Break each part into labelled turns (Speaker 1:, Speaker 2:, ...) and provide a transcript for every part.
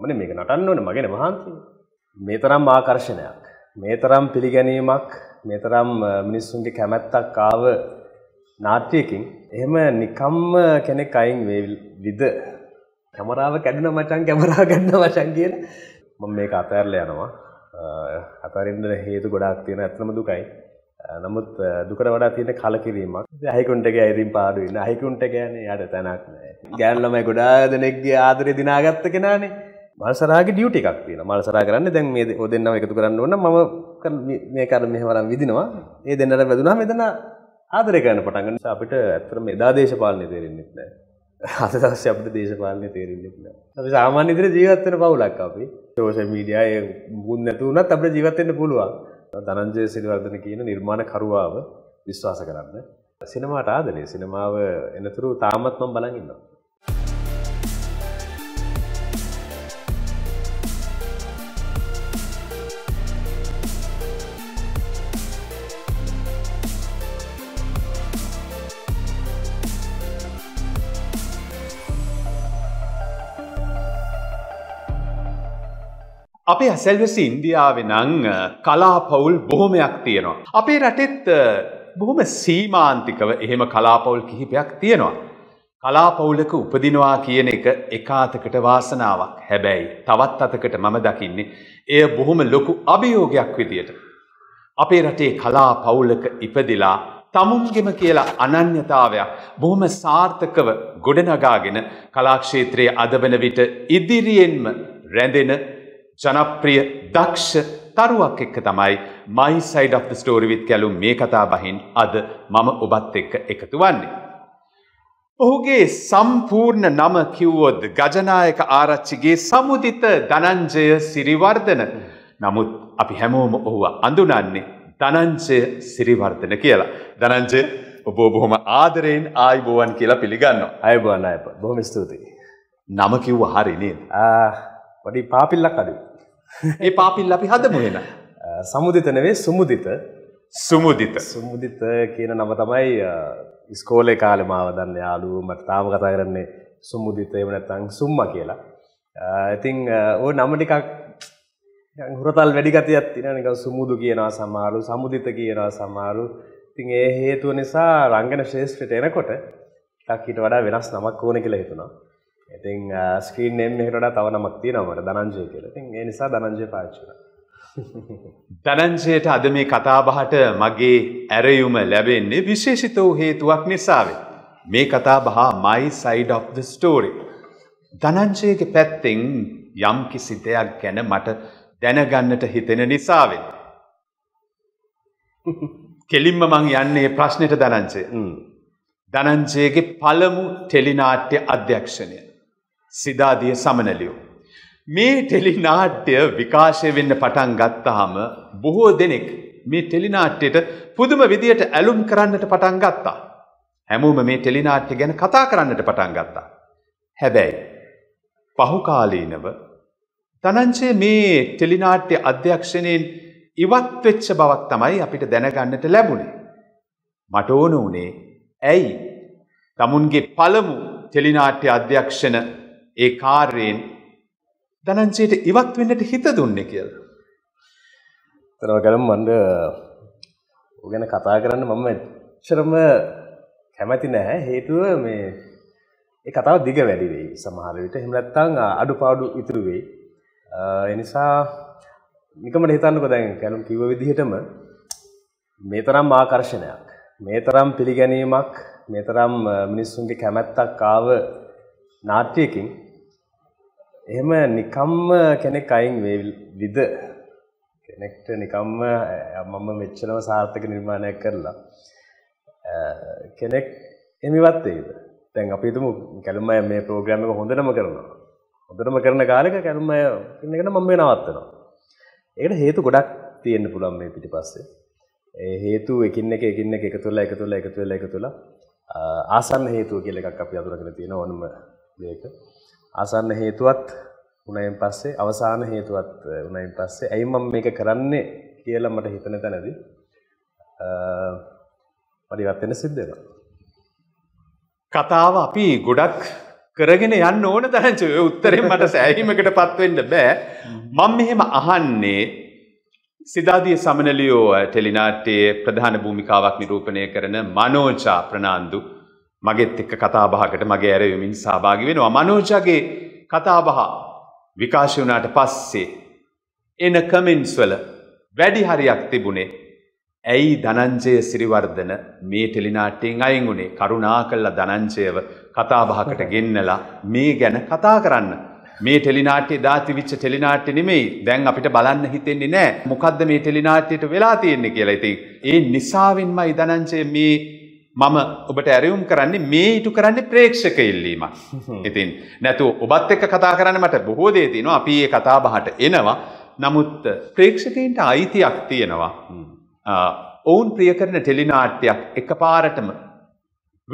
Speaker 1: මමනේ මේක නටන්න ඕනේ මගේනේ මහන්සි. මේ තරම් ආකර්ෂණයක්, මේ තරම් පිළිගැනීමක්, මේ තරම් මිනිස්සුන්ගේ කැමැත්තක් ආව නාට්‍යයකින් එහෙම නිකම්ම කෙනෙක් අයින් වෙවිද කැමරාව කැඩුණා මචං කැමරාව කැඩුණා මචං කියන මම මේක අතහැරලා යනවා. අතරින්න හේතු ගොඩාක් තියෙන ඇත්තම දුකයි. නමුත් දුකට වඩා තියෙන කලකිරීමක් අයිකුන්ට ගෑරින් පාඩු වෙන අයිකුන්ට ගෑනේ යට තැනක් නෑ. ගෑන් ළමයි ගොඩාක් දෙනෙක්ගේ ආදරේ දිනාගත්ත කෙනානේ. මල්සරාගේ ඩියුටි එකක් තියෙන මල්සරා කරන්න දැන් මේ ඔ දෙන්නම එකතු කරන්න ඕන මම මේ කර මෙහවරම් විදිනවා ඒ දෙන්නට වැදුනා මෙතන ආදරය කරන්න පටන් ගන්න අපිට ඇත්තටම එදා දේශපාලනය තේරෙන්නේ නැහැ අද දවසේ අපිට දේශපාලනය තේරෙන්නේ නැහැ අපි සාමාන්‍ය විදිහට ජීවත් වෙන පවුලක් අපි සෝෂල් මීඩියා ඒ මුන් නැතු වුණත් අපිට ජීවත් වෙන්න පුළුවන් ධනංජය සිරිවර්ධන කියන නිර්මාණකරුවාව විශ්වාස කරන්න සිනමාට ආදරේ සිනමාව එනතුරු තාමත් මම බලන් ඉන්නවා
Speaker 2: අපේ ඇසැල්වැසි ඉන්දියාවෙ නං කලාපවුල් බොහොමයක් තියෙනවා. අපේ රටෙත් බොහොම සීමාන්තිකව එහෙම කලාපවුල් කිහිපයක් තියෙනවා. කලාපවුලක උපදිනවා කියන එක එකාතකට වාසනාවක් හැබැයි තවත් අතකට මම දකින්නේ එය බොහොම ලොකු අභියෝගයක් විදියට. අපේ රටේ කලා පවුලක ඉපදිලා තමුන්ගෙම කියලා අනන්‍යතාවයක් බොහොම සාර්ථකව ගොඩනගාගෙන කලාක්ෂේත්‍රයේ අද වන විට ඉදිරියෙන්ම රැඳෙන ජනප්‍රිය දක්ෂ තරුවක් එක්ක තමයි my side of the story with Kalum මේ කතා බහින් අද මම ඔබත් එක්ක එකතු වන්නේ. ඔහුගේ සම්පූර්ණ නම කිව්වොත් ගජනායක ආරච්චිගේ සමුදිත ධනංජය සිරිවර්ධන. නමුත් අපි හැමෝම ඔහුව අඳුනන්නේ ධනංජය සිරිවර්ධන කියලා. ධනංජය ඔබ බොහොම ආදරයෙන් ආයිබෝවන්
Speaker 1: කියලා පිළිගන්න. අයබෝන් අයබ බොහොම ස්තුතියි. නම කිව්ව හරි නේද? පොඩි පාපිල්ලක් අඩුයි. ඒ පාපිල් අපි හදමු වෙන. සමුදිත නෙවෙයි සුමුදිත. සුමුදිත. සුමුදිත කියන නම තමයි ඉස්කෝලේ කාලේ මාව දන්න යාළුවෝ මට තාම කතා කරන්නේ සුමුදිත එහෙම නැත්නම් සුම්මා කියලා. ඉතින් ওই නම ටිකක් හුරතල් වැඩි ගතියක් තියෙනවා නිකන් සුමුදු කියනවා සමහරු සමුදිත කියනවා සමහරු. ඉතින් ඒ හේතුව නිසා රංගන ශාස්ත්‍රයට එනකොට ටිකක් ඊට වඩා වෙනස් නමක් ඕන කියලා හිතුණා. ඉතින් ස්ක්‍රීන් නේම් එකට තව නමක් තියෙනවට දනංජය කියලා. ඉතින් ඒ නිසා දනංජය පාවිච්චි කරනවා. දනංජයට අද
Speaker 2: මේ කතාබහට මගේ ඇරයුම ලැබෙන්නේ විශේෂිත වූ හේතුවක් නිසාවෙ. මේ කතාබහ My Side of the Story. දනංජයගේ පැත්තෙන් යම් කිසි දෙයක් ගැන මට දැනගන්නට හිතෙන නිසාවෙන්. කෙලින්ම මං යන්නේ ප්‍රශ්නයට දනංජය. දනංජයගේ පළමු ටෙලිනාට්‍ය අධ්‍යක්ෂණය. සිදාදිය සමනලියෝ. මේ ටෙලිනාට්‍ය විකාශය වෙන්න පටන් ගත්තාම බොහෝ දෙනෙක් මේ ටෙලිනාට්‍යයට පුදුම විදියට ඇලුම් කරන්නට පටන් ගත්තා. හැමෝම මේ ටෙලිනාට්‍ය ගැන කතා කරන්නට පටන් ගත්තා. හැබැයි පහුකාලීනව තනංචේ මේ ටෙලිනාට්‍ය අධ්‍යක්ෂණයෙන් ඉවත් වෙච්ච බවක් තමයි අපිට දැනගන්නට ලැබුණේ. මට ඕන වුණේ ඇයි? තමුන්ගේ පළමු ටෙලිනාට්‍ය අධ්‍යක්ෂණ ඒ කාර්යෙන්
Speaker 1: දනංචයට ඉවත් වෙන්නට හිත දුන්නේ කියලා. තරවගලම් මන්ද ගැන කතා කරන්න මම එච්චරම කැමති නැහැ හේතුව මේ ඒ කතාව දිග වැඩි වෙයි සමහර විට. එහෙම නැත්නම් අඩුපාඩු ඉතුරු වෙයි. ඒ නිසා නිකමට හිතන්නකෝ දැන් කලම් කිව්ව විදිහටම මේ තරම් ආකර්ෂණයක්, මේ තරම් පිළිගැනීමක්, මේ තරම් මිනිස්සුන්ගේ කැමැත්තක් ආව නාට්‍යයකින් එහෙම නිකම්ම කෙනෙක් අයින් වේවිද කෙනෙක්ට නිකම්ම මම මෙච්චරම සාර්ථක නිර්මාණයක් කරලා කෙනෙක් එමිවත් වේවිද දැන් අපි හිතමු කැලුම් අය මේ ප්‍රෝග්‍රෑම් එක හොඳටම කරනවා හොඳටම කරන කාලෙක කැලුම් අය කියන එකට මම නවත්තනවා ඒකට හේතු ගොඩක් තියෙන්න පුළුවන් මේ පිටිපස්සේ ඒ හේතු එකින් එක එකින් එක එකතු වෙලා එකතු වෙලා එකතු වෙලා එකතු වෙලා ආසන්න හේතුව කියලා එකක් අපි අඳුරගෙන තියෙනවා ඕනම දෙයක ආසන්න හේතුවත් උණයෙන් පස්සේ අවසාන හේතුවත් උණයෙන් පස්සේ ඇයි මම මේක කරන්නේ කියලා මට හිතන තැනදී පරිවර්ත වෙන සිද්ධ වෙනවා.
Speaker 2: කතාව අපි ගොඩක් කරගෙන යන්න ඕන තරංච ඔය උත්තරේ මට සෑහීමකටපත් වෙන්න බෑ. මම මෙහෙම අහන්නේ සිදාදිය සමනලියෝ ටෙලිනාට්‍යයේ ප්‍රධාන භූමිකාවක් නිරූපණය කරන මනෝජා ප්‍රනාන්දු මගෙත් එක්ක කතාබහකට මගේ ඇරයුමින් සහභාගි වෙනවා මනෝජගේ කතාබහ විකාශය වුණාට පස්සේ එන කමෙන්ට්ස් වල වැඩි හරියක් තිබුණේ ඇයි ධනංජය සිරිවර්ධන මේ ටෙලිනාට්‍යයෙන් අයින් වුණේ කරුණාකරලා ධනංජයව කතාබහකට ගෙන්නලා මේ ගැන කතා කරන්න මේ ටෙලිනාට්‍යයේ දාතිවිච්ච ටෙලිනාට්‍ය නෙමෙයි දැන් අපිට බලන්න හිතෙන්නේ නැහැ මොකද්ද මේ ටෙලිනාට්‍යයට වෙලා තියෙන්නේ කියලා ඉතින් ඒ නිසාවෙන්මයි ධනංජය මේ මම ඔබට ඇරයුම් කරන්නේ මේ ඉටු කරන්නේ ප්‍රේක්ෂක ඉල්ලීම. ඉතින් නැතු ඔබත් එක්ක කතා කරන්න මට බොහෝ දේ තියෙනවා අපි ඒ කතා බහට එනවා. නමුත් ප්‍රේක්ෂකයින්ට අයිතියක් තියෙනවා. ඔවුන් ප්‍රිය කරන ටෙලිනාට්‍යයක් එකපාරටම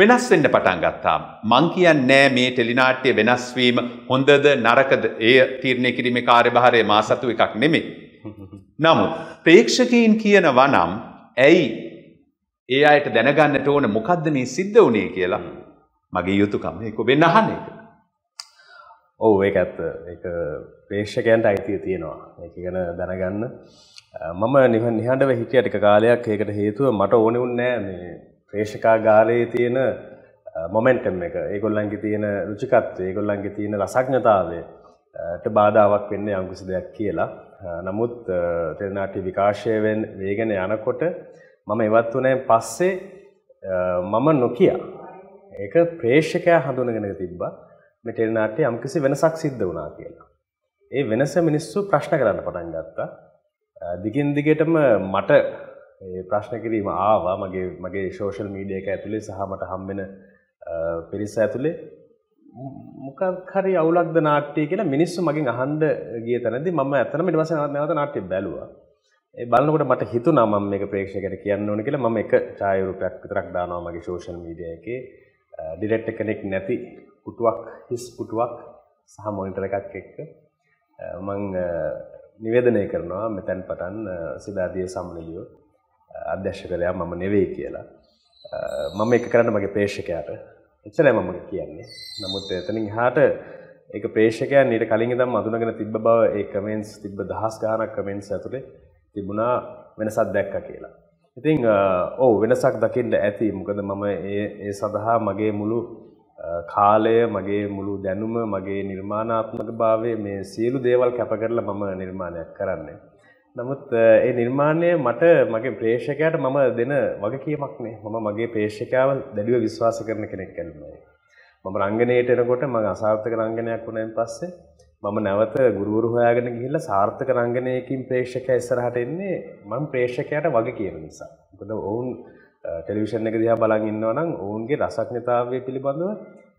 Speaker 2: වෙනස් වෙන්න පටන් ගත්තා. මං කියන්නේ මේ ටෙලිනාට්‍ය වෙනස් වීම හොඳද නරකද එය තීරණය කිරීමේ කාර්යභාරය මා සතු එකක් නෙමෙයි. නමුත් ප්‍රේක්ෂකයින් කියනවා නම් ඇයි ඒ අයට දැනගන්නට ඕන මොකද්ද මේ සිද්ධ වුණේ කියලා
Speaker 1: මගේ යුතුයකම ඒක වෙන්න අහන එක. ඔව් ඒක ඇත්ත. ඒක ප්‍රේක්ෂකයන්ට අයිතිය තියෙනවා. ඒක ගැන දැනගන්න. මම නිහඬ නිහඬව හිටියා ටික කාලයක් ඒකට හේතුව මට ඕනේ වුණේ මේ ප්‍රේක්ෂකාගාරයේ තියෙන මොමන්ටම් එක. ඒගොල්ලන්ගේ තියෙන රුචිකත්වය, ඒගොල්ලන්ගේ තියෙන රසඥතාවය ට බාධාවක් වෙන්න යම් කිසි දෙයක් කියලා. නමුත් තෙලනාට්‍ය විකාශය වෙගෙන යනකොට මම ඉවත් වුණේ පස්සේ මම නොකිය. ඒක ප්‍රේක්ෂකයා හඳුනගෙන තිබ්බා මේ ටෙලි නාට්‍යයේ යම්කිසි වෙනසක් සිද්ධ වුණා කියලා. ඒ වෙනස මිනිස්සු ප්‍රශ්න කරන්න පටන් ගත්තා. දිගින් දිගටම මට මේ ප්‍රශ්න කිරීම ආවා මගේ මගේ සෝෂල් මීඩියා එක ඇතුලේ සහ මට හම්බෙන පිරිස ඇතුලේ මොකක් හරි අවුලක්ද නාට්‍ය කියලා මිනිස්සු මගෙන් අහන්න ගිය තැනදී මම ඇත්තටම ඊට පස්සේ නැවත නාට්‍ය බැලුවා. ඒ බලනකොට මට හිතුණා මම මේක ප්‍රේක්ෂකයට කියන්න ඕන කියලා මම එක ඡායාරූපයක් විතරක් දානවා මගේ සෝෂල් මීඩියා එකේ ඩිරෙක්ට් කනෙක්ට් නැති පුටුවක් හිස් පුටුවක් සහ මොනිටර් එකක් එක්ක මම නිවේදනය කරනවා මෙතෙන් පටන් සිතාදිය සම්මලියෝ අධ්‍යක්ෂකලයා මම නෙවෙයි කියලා මම ඒක කරන්න මගේ ප්‍රේක්ෂකයාට එච්චරයි මම කියන්නේ නමුත් එතනින් එහාට ඒක ප්‍රේක්ෂකයන් ඊට කලින් ඉඳන් අඳුනගෙන තිබ්බ බව ඒ කමෙන්ට්ස් තිබ්බ දහස් ගාණක් කමෙන්ට්ස් ඇතුලේ තිබුණා වෙනසක් දැක්ක කියලා. ඉතින් ඔව් වෙනසක් දකින්න ඇති. මොකද මම ඒ ඒ සඳහා මගේ මුළු කාලය, මගේ මුළු දැනුම, මගේ නිර්මාණාත්මකභාවය මේ සියලු දේවල් කැප කරලා මම නිර්මාණයක් කරන්නේ. නමුත් ඒ නිර්මාණය මට මගේ ප්‍රේක්ෂකයාට මම දෙන වගකීමක් නේ. මම මගේ ප්‍රේක්ෂකයාව දැඩිව විශ්වාස කරන කෙනෙක් ඇල්මයි. මම රංගනයට එනකොට මම අසාර්ථක රංගනයක් වුණායින් පස්සේ මම නැවත ගුරුවරු හොයාගෙන ගිහිල්ලා සාර්ථක රංගනයකින් ප්‍රේක්ෂකයා ඉස්සරහට එන්නේ මම ප්‍රේක්ෂකයාට වගේ කියන නිසා. මොකද ඔවුන් ටෙලිවිෂන් එක දිහා බලන් ඉන්නවා නම් ඔවුන්ගේ රසඥතාවය පිළිබඳව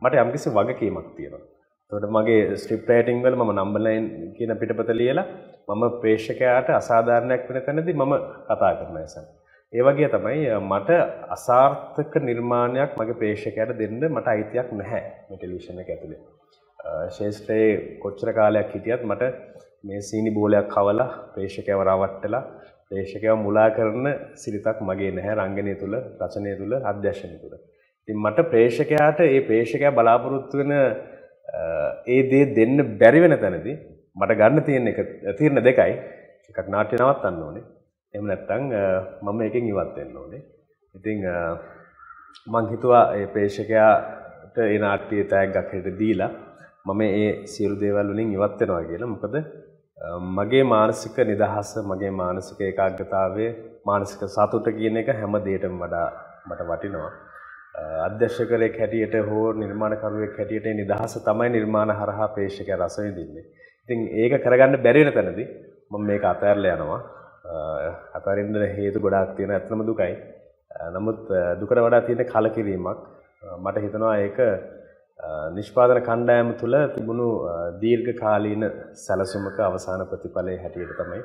Speaker 1: මට යම්කිසි වගකීමක් තියෙනවා. එතකොට මගේ ස්ක්‍රිප්ට් රයිටින් වල මම නම්බර් 9 කියන පිටපත ලියලා මම ප්‍රේක්ෂකයාට අසාධාරණයක් වෙන තැනදී මම කතා කරන නිසා. ඒ වගේ තමයි මට අසාර්ථක නිර්මාණයක් මගේ ප්‍රේක්ෂකයාට දෙන්න මට අයිතියක් නැහැ මේ ටෙලිවිෂන් එක ඇතුලේ. ශේෂත්‍රයේ කොච්චර කාලයක් හිටියත් මට මේ සීනි බෝලයක් කවලා ප්‍රේක්ෂකයව රවට්ටලා ප්‍රේක්ෂකයව මුලා කරන සිරිතක් මගේ නැහැ රංගනය තුල රචනය තුල අධ්‍යක්ෂණය තුල. ඉතින් මට ප්‍රේක්ෂකයාට ඒ ප්‍රේක්ෂකයා බලාපොරොත්තු වෙන ඒ දේ දෙන්න බැරි වෙන තැනදී මට ගන්න තියෙන එක තීරණ දෙකයි. එකක් නාට්‍ය නවත්තන්න ඕනේ. එහෙම නැත්නම් මම එකෙන් ඉවත් වෙන්න ඕනේ. ඉතින් මං හිතුවා ඒ ප්‍රේක්ෂකයාට ඒ නාට්‍යයේ තෑග්ගක් හරියට දීලා මම ඒ සියලු දේවල් වලින් ඉවත් වෙනවා කියලා. මොකද මගේ මානසික නිදහස, මගේ මානසික ඒකාග්‍රතාවය, මානසික සතුට කියන එක හැම දෙයකටම වඩා මට වටිනවා. අධ්‍යක්ෂකලෙක් හැටියට හෝ නිර්මාණකරුවෙක් හැටියට නිදහස තමයි නිර්මාණ හරහා ප්‍රේක්ෂකයා රස විඳින්නේ. ඉතින් ඒක කරගන්න බැරි වෙන තැනදී මම මේක අතහැරලා යනවා. අතරින්න හේතු ගොඩාක් තියෙන ඇත්තම දුකයි. නමුත් දුකට වඩා තියෙන කලකිරීමක් මට හිතනවා ඒක නිෂ්පාදන කණ්ඩායම තුළ තිබුණු දීර්ඝ කාලීන සැලසුමක අවසාන ප්‍රතිඵලයේ හැටියට තමයි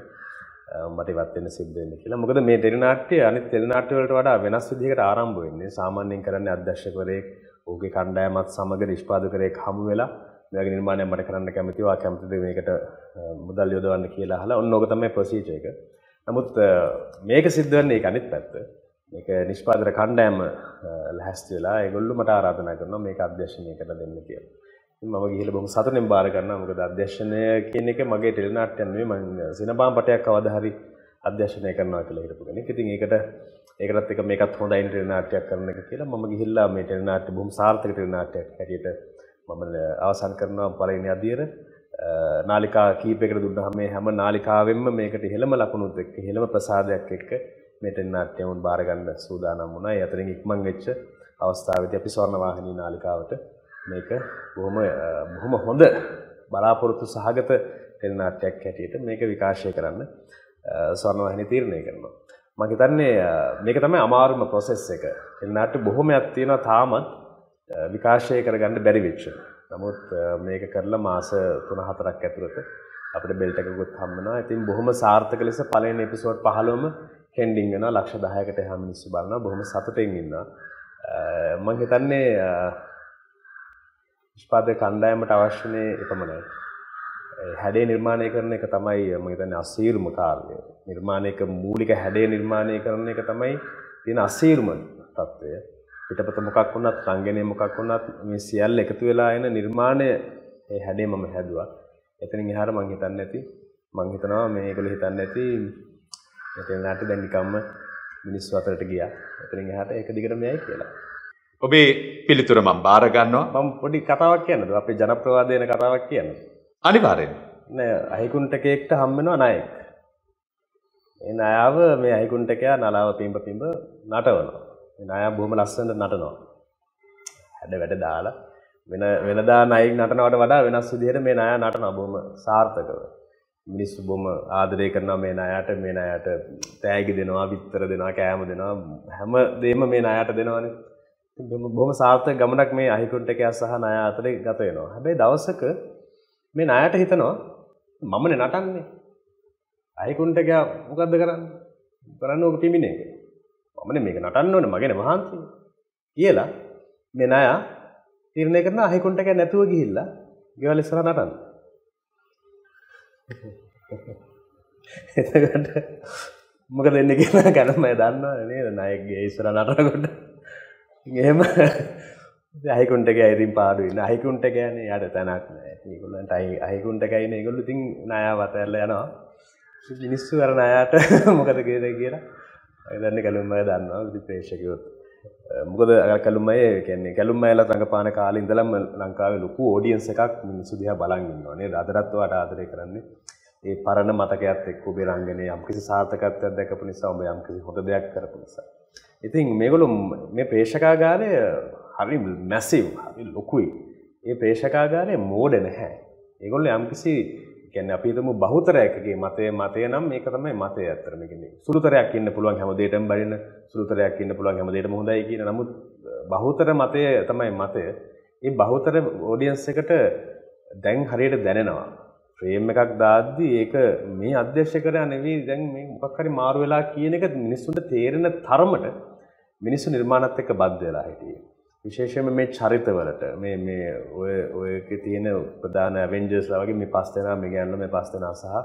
Speaker 1: මට ඉවත් වෙන්න සිද්ධ වෙන්නේ කියලා. මොකද මේ ටෙලිනාට්‍ය අනිත් ටෙලිනාට්‍ය වලට වඩා වෙනස් විදිහකට ආරම්භ වෙන්නේ. සාමාන්‍යයෙන් කරන්නේ අධ්‍යක්ෂකවරයෙක් ඔහුගේ කණ්ඩායමත් සමග නිෂ්පාදකවරයෙක් හමු වෙලා මේ වගේ නිර්මාණයක් මට කරන්න කැමතියි. ඔයා කැමතිද මේකට මුදල් යොදවන්න කියලා අහලා ඔන්න ඕක තමයි ප්‍රොසීජර් එක. නමුත් මේක සිද්ධ වෙන්නේ ඒක අනිත් පැත්ත. මේක නිෂ්පාදන කණ්ඩායම ලැහැස්ති වෙලා ඒගොල්ලෝ මට ආරාධනා කරනවා මේක අධ්‍යක්ෂණය කරලා දෙන්න කියලා. ඉතින් මම ගිහලා බොහොම සතුටින් බාර ගන්නවා. මොකද අධ්‍යක්ෂණය කියන එක මගේ ටෙලි නාට්‍යයක් නෙමෙයි මම සිනමාම් පටයක් කවදා හරි අධ්‍යක්ෂණය කරනවා කියලා හිතපු කෙනෙක්. ඉතින් ඒකට ඒකටත් එක මේකත් හොඳයි ටෙලි නාට්‍යයක් කරන එක කියලා මම ගිහිල්ලා මේ ටෙලි නාට්‍ය බොහොම සාර්ථක ටෙලි නාට්‍යයක් හැටියට මම අවසන් කරනවා පළවෙනි අදියර නාලිකා කීපයකට දුන්නාම මේ හැම නාලිකාවෙම මේකට ඉහෙළම ලකුණුත් එක්ක ඉහෙළම ප්‍රසාදයක් එක්ක මෙතෙන් නාට්‍යමුන් බාර ගන්න සූදානම් වුණා. ඒ අතරින් ඉක්මන් වෙච්ච අවස්ථාවේදී අපි ස්වර්ණවාහිනී නාලිකාවට මේක බොහොම බොහොම හොඳ බලාපොරොත්තු සහගත තෙල් නාට්‍යයක් හැටියට මේක විකාශය කරන්න ස්වර්ණවාහිනී තීරණය කරනවා. මම හිතන්නේ මේක තමයි අමාරුම process එක. තෙල් නාට්‍ය බොහොමයක් තියෙනවා තාමත් විකාශය කරගන්න බැරි වෙච්ච. නමුත් මේක කරලා මාස 3-4ක් ඇතුළත අපිට බෙල්ට් එකකුත් හම්බ වෙනවා. ඉතින් බොහොම සාර්ථක ලෙස පළවෙනි එපිසෝඩ් 15ම ට්‍රෙන්ඩින් වෙනවා ලක්ෂ 10කට එහා මිනිස්සු බලනවා බොහොම සතුටින් ඉන්නවා මම හිතන්නේ නිෂ්පාදක කණ්ඩායමට අවශ්‍යනේ එපමණයි හැඩේ නිර්මාණය කරන එක තමයි මම හිතන්නේ අසීරුම කාර්යය. නිර්මාණයක මූලික හැඩේ නිර්මාණය කරන එක තමයි තියෙන අසීරුම తত্ত্বය. පිටපත මොකක් වුණත් රංගනය මොකක් වුණත් මේ සියල්ල එකතු වෙලා එන නිර්මාණය ඒ හැඩේ මම හැදුවා. එතනින් එහාට මම හිතන්නේ නැති මම හිතනවා මේගොල්ලෝ හිතන්නේ නැති ඒ වුණාට දැන් නිකම්ම මිනිස්සු අතරට ගියා. එතනින් එහාට ඒක දිගටම යයි කියලා.
Speaker 2: ඔබේ පිළිතුර මම බාර ගන්නවා.
Speaker 1: මම පොඩි කතාවක් කියන්නද? අපේ ජනප්‍රවාද වෙන කතාවක් කියන්නද? අනිවාර්යෙන්. නෑ අහිකුන්ටකේක්ට හම් වෙනවා නායක. ඒ නායව මේ අහිකුන්ටකයා නලාව පිඹ පිඹ නටවනවා. මේ නායා බොහොම ලස්සනට නටනවා. හැඩ වැඩ දාලා වෙන වෙනදා නයික් නටනවට වඩා වෙනස් විදිහට මේ නායා නටනවා බොහොම සාර්ථකව. මිනිස්සු බොම ආදරය කරන මේ අයට මේ අයට තෑගි දෙනවා බිත්තර දෙනා කෑම දෙනා හැම දේම මේ අයට දෙනවන බොම සාර්ථ ගමනක් මේ අහිකුන්ට එකයක් සහ නය අතරේ ගතයනවා හැබැයි දවසක මේ අයට හිතනවා මමන නටන්නේ අයිකුන්ටකයා මොකක්ද කරන්න කරන්න ඕක පිමිණ එක මමන මේක නටන්න ඕන මගෙන මහන්සි කියලා මෙනයා තිරණය කරන අහිකුන්ටක නැතුව ගිහිල්ලා ගෙවල ඉස්සර නටන්න එතකට මොක දෙන්න කියෙන කරම දන්නවා නේද නයගේ ඉස්සර නටකොට එහෙම අයිකුන්ටක ඇරින් පාඩුවන්න අයිකුන්ට ගෑන යට තැනක් ඒකුලන්ට අයි අයිකුන්ට ගයින ගොල්ලු තින් නය වතැල්ල යනවා මිනිස්සු කරන අයාට මොකද කියද කියලා අදන්න කළුම්ම දන්නවා ප්‍රේශකයොත් Eh, මොකද කලුම්මයි කියන්නේ කැලුම්මයිලා රඟපාන කාලේ ඉඳලම ලංකාවේ ලොකු ඔඩියන්ස් එකක් මිනිස්සු දිහා බලන් ඉන්නවා නේද අදටත් ඔයාට ආදරය කරන්නේ ඒ පරණ මතකයත් එක්ක ඔබේ රංගනේ යම්කිසි සාර්ථකත්වයක් දැකපු නිසා ඔබ යම්කිසි හොඳ දෙයක් කරපු නිසා ඉතින් මේගොල්ලෝ මේ ප්‍රේක්ෂකාගාරය හරි මැසිව් හරි ලොකුයි ඒ ප්‍රේක්ෂකාගාරය මෝඩ නැහැ ඒගොල්ලෝ යම්කිසි කියන්නේ අපි හිතමු බහුතරයකගේ මතය මතය නම් මේක තමයි මතය ඇත්තටම කියන්නේ සුළුතරයක් ඉන්න පුළුවන් හැමදේටම බැරින සුළුතරයක් ඉන්න පුළුවන් හැමදේටම හොඳයි කියන නමුත් බහුතර මතය තමයි මතය. මේ බහුතර ඔඩියන්ස් එකට දැන් හරියට දැනෙනවා. ෆ්‍රේම් එකක් දාද්දි ඒක මේ අධ්‍යක්ෂකරයා නෙවෙයි දැන් මේ මොකක් හරි මාරු වෙලා කියන එක මිනිස්සුන්ට තේරෙන තරමට මිනිස්සු නිර්මාණත් එක්ක බද්ධ වෙලා හිටියේ. විශේෂයෙන්ම මේ චරිතවලට මේ මේ ඔය ඔයකේ තියෙන ප්‍රධාන ඇවෙන්ජර්ස්ලා වගේ මේ පස් දෙනා මේ ගැන්න මේ පස් දෙනා සහ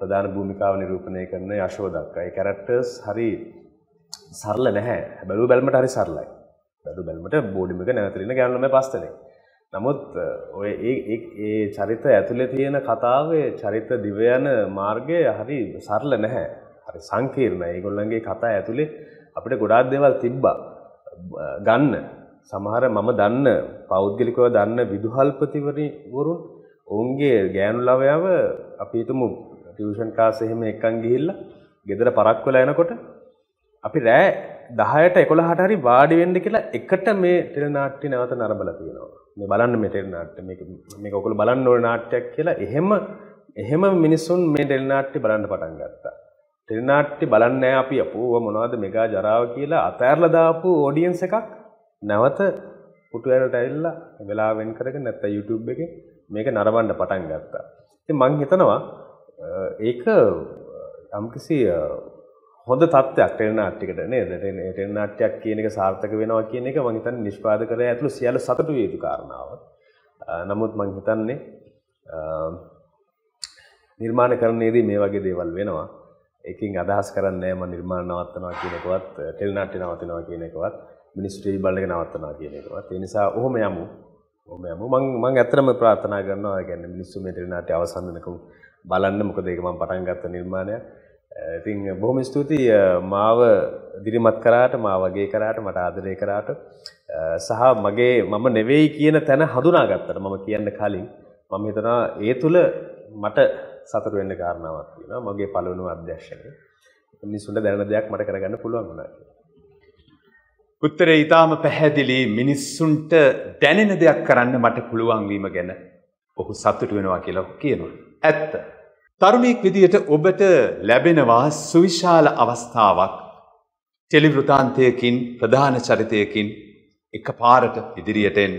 Speaker 1: ප්‍රධාන භූමිකාව නිරූපණය කරන යශෝදක්කා. ඒ කැරක්ටර්ස් හරි සරල නැහැ. බැලුව බැලමට හරි සරලයි. බැලුව බැලමට බෝඩිම එක නැවතරින ගැන්න මේ පස් දෙනෙක්. නමුත් ඔය ඒ ඒ චරිත ඇතුලේ තියෙන කතාවේ චරිත දිව යන මාර්ගය හරි සරල නැහැ. හරි සංකීර්ණයි. ඒගොල්ලන්ගේ කතා ඇතුලේ අපිට ගොඩාක් දේවල් තිබ්බා. ගන්න සමහර මම දන්න පෞද්ගලිකව දන්න විදුහල්පතිවරුන් ඔවුන්ගේ ගෑනු ළමයාව අපි හිතමු ටියුෂන් ක්ලාස් එහෙම එක්කන් ගිහිල්ලා ගෙදර පරක්කු වෙලා එනකොට අපි රෑ 10ට 11ට හරි වාඩි වෙන්න කියලා එකට මේ ටෙලි නාට්‍ය නැවත නරඹලා තියෙනවා. මේ බලන්න මේ ටෙලි නාට්‍ය මේක මේක ඔයගොල්ලෝ බලන්න ඕන නාට්‍යයක් කියලා එහෙම එහෙම මිනිසුන් මේ ටෙලි නාට්‍ය බලන්න පටන් ගත්තා. ටෙලි නාට්‍ය බලන්නේ අපි අපෝව මොනවද මෙගා ජරාව කියලා අතෑරලා දාපු ඔඩියන්ස් එකක් නැවත පුටුවරට ඇවිල්ලා වෙලා වෙන් කරගෙන නැත්නම් YouTube එකේ මේක නරඹන්න පටන් ගත්තා. ඉතින් මම හිතනවා ඒක යම්කිසි හොඳ තත්ත්වයක් ටෙලි නාට්‍යයකට නේද? ටෙලි නාට්‍යයක් කියන එක සාර්ථක වෙනවා කියන එක මම හිතන්නේ නිෂ්පාදකයා ඇතුළු සියලු සතුටු විය යුතු කාරණාව. නමුත් මම හිතන්නේ නිර්මාණකරණයේදී මේ වගේ දේවල් වෙනවා. එකකින් අදහස් කරන්නේ නැහැ මම නිර්මාණ නවත්තනවා කියන එකවත් ටෙලි නාට්‍ය නවත්තනවා කියන එකවත්. මිනිස්සු ටීවී බලන එක නවත්තනවා කියන එකවත්. ඒ නිසා ඔහොම යමු. ඔහොම යමු. මම මම ඇත්තටම ප්‍රාර්ථනා කරනවා ඒ කියන්නේ මිනිස්සු මේ ටෙලිනාට්‍ය අවසන් වෙනකම් බලන්න මොකද ඒක මම පටන් ගත්ත නිර්මාණයක්. ඉතින් බොහොම ස්තුතියි මාව දිරිමත් කරාට මාව වගේ කරාට මට ආදරය කරාට සහ මගේ මම නෙවෙයි කියන තැන හඳුනාගත්තට මම කියන්න කලින් මම හිතනවා ඒ තුල මට සතුට වෙන්න කාරණාවක් තියෙනවා මගේ පළවෙනි අධ්‍යක්ෂණය මිනිසුන්ට දැනෙන දෙයක් මට කරගන්න පුළුවන් වුණා කියලා
Speaker 2: උත්තරේ ඊටාම පැහැදිලි මිනිස්සුන්ට දැනෙන දෙයක් කරන්න මට පුළුවන් වීම ගැන ඔහු සතුටු වෙනවා කියලා කියනවා. ඇත්ත. තරුණියෙක් විදියට ඔබට ලැබෙනවා සුවිශාල අවස්ථාවක් ටෙලිවෘතාන්තයකින් ප්‍රධාන චරිතයකින් එක පාරට ඉදිරියට එන්න.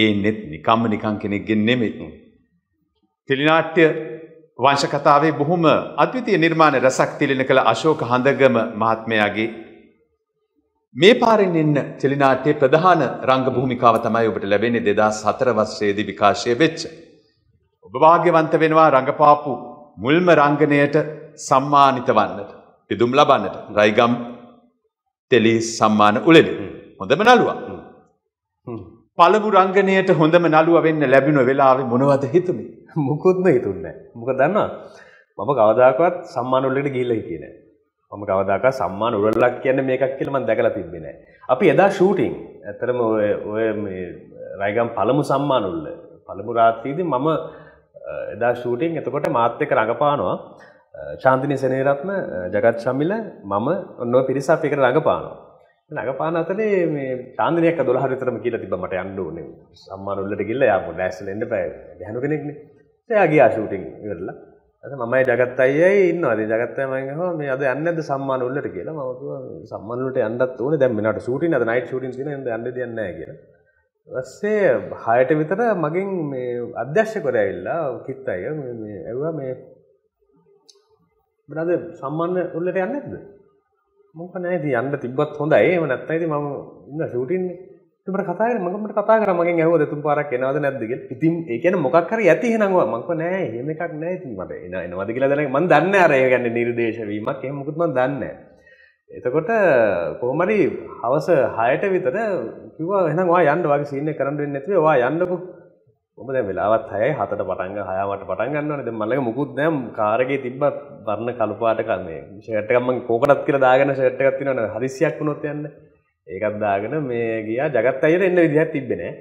Speaker 2: ඒ නෙත් නිකම්ම නිකං කෙනෙක්ගෙන් නෙමෙයි. ටෙලිනාට්‍ය වංශකතාවේ බොහොම අද්විතීය නිර්මාණ රසක් තිලින කළ අශෝක හඳගම මහත්මයාගේ මේ පාරෙන් එන්න ටෙලිනාට්‍යයේ ප්‍රධාන රංග භූමිකාව තමයි ඔබට ලැබෙන්නේ 2004 වසරේදී විකාශය වෙච්ච. ඔබ වාග්යවන්ත වෙනවා රංගපාපු මුල්ම රංගනයට සම්මානිත වන්නට, පිදුම් ලබන්නට. රයිගම් ටෙලි සම්මාන උළෙලි. හොඳම නළුවා.
Speaker 1: පළමු රංගනයට හොඳම නළුවා වෙන්න ලැබුණ වෙලාවේ මොනවද හිතුනේ? මුකුත්ම හිතුන්නේ නැහැ. මොකද දන්නවා මම කවදාකවත් සම්මාන උළෙලට ගිහිල්ලා හිටියේ නැහැ. මම කවදාක සම්මාන උරල්ලක් කියන්නේ මේකක් කියලා මම දැකලා තිබ්බේ නෑ. අපි එදා ෂූටින් ඇත්තරම ඔය ඔය මේ රයිගම් පළමු සම්මාන උල්ල පළමු රාත්‍රියේදී මම එදා ෂූටින් එතකොට මාත් එක්ක රඟපානවා. ශාන්තිනී සෙනෙවිරත්න ජගත් ශමිල මම ඔන්නව පිරිස අපි එකට රඟපානවා. රඟපාන අතරේ මේ ශාන්තිනී එක්ක 12 විතරම කියලා තිබ්බා මට යන්න ඕනේ. සම්මාන උල්ලට ගිහලා යා පොඩ්ඩක් ඇස්සෙන්න එපා. ගැහණු කෙනෙක්නේ. එයා ගියා ෂූටින් ඉවරලා. අද මමයි ජගත් අයියයි ඉන්නවා. ඉතින් ජගත් අයියා මම ගහුවා මේ අද යන්නේ නැද්ද සම්මාන උල්ලට කියලා. මම කිව්වා සම්මාන උල්ලට යන්නත් ඕනේ. දැන් මෙනාට ෂූටින් අද නයිට් ෂූටින් තියෙන ඉතින් යන්න දෙයක් නැහැ කියලා. ඊපස්සේ 6ට විතර මගෙන් මේ අධ්‍යක්ෂකවරයා ඇවිල්ලා කිත් අයියා මේ මේ ඇහුවා මේ බ්‍රදර් සම්මාන උල්ලට යන්නේ නැද්ද? මම කනේ ඉතින් යන්න තිබ්බත් හොඳයි. එහෙම නැත්නම් ඉතින් මම ඉන්න ෂූටින්නේ. තුමට කතා මකට කතා කර මගේ ඇහෝ දෙතුම් පාරක් එනවද නැද්දග ඉතින් ඒකන මොක්කර ඇති හෙනවා මංක නෑ හෙම එකක් නෑ මට එන එනවද කියලා දැන මන් දන්න අරය ගන්න නිර්දේශවීමක් එහමකුත්ම දන්න එතකොට කොහමරි හවස හයට විතර කිවා එනවා යන්න වගේ සිීන කරන්න නැතිේ වා යන්නකු ඔමද වෙලාවත් හය හතට පටන්ග හයාමට පටන්ගන්නනද මල්ලක මුකුත් දෑම් කාරගේ තිබ්බ බරණ කලුපාට කරන්නේ ෂටකම්ම කෝකටත් කියර දාගෙන ෂට්ටගත්තිනන හදිසියක් වුණොත් යන්න ඒකත් දාගෙන මේ ගියා జగත් අයියට එන්න විදිහක් තිබ්බේ නෑ.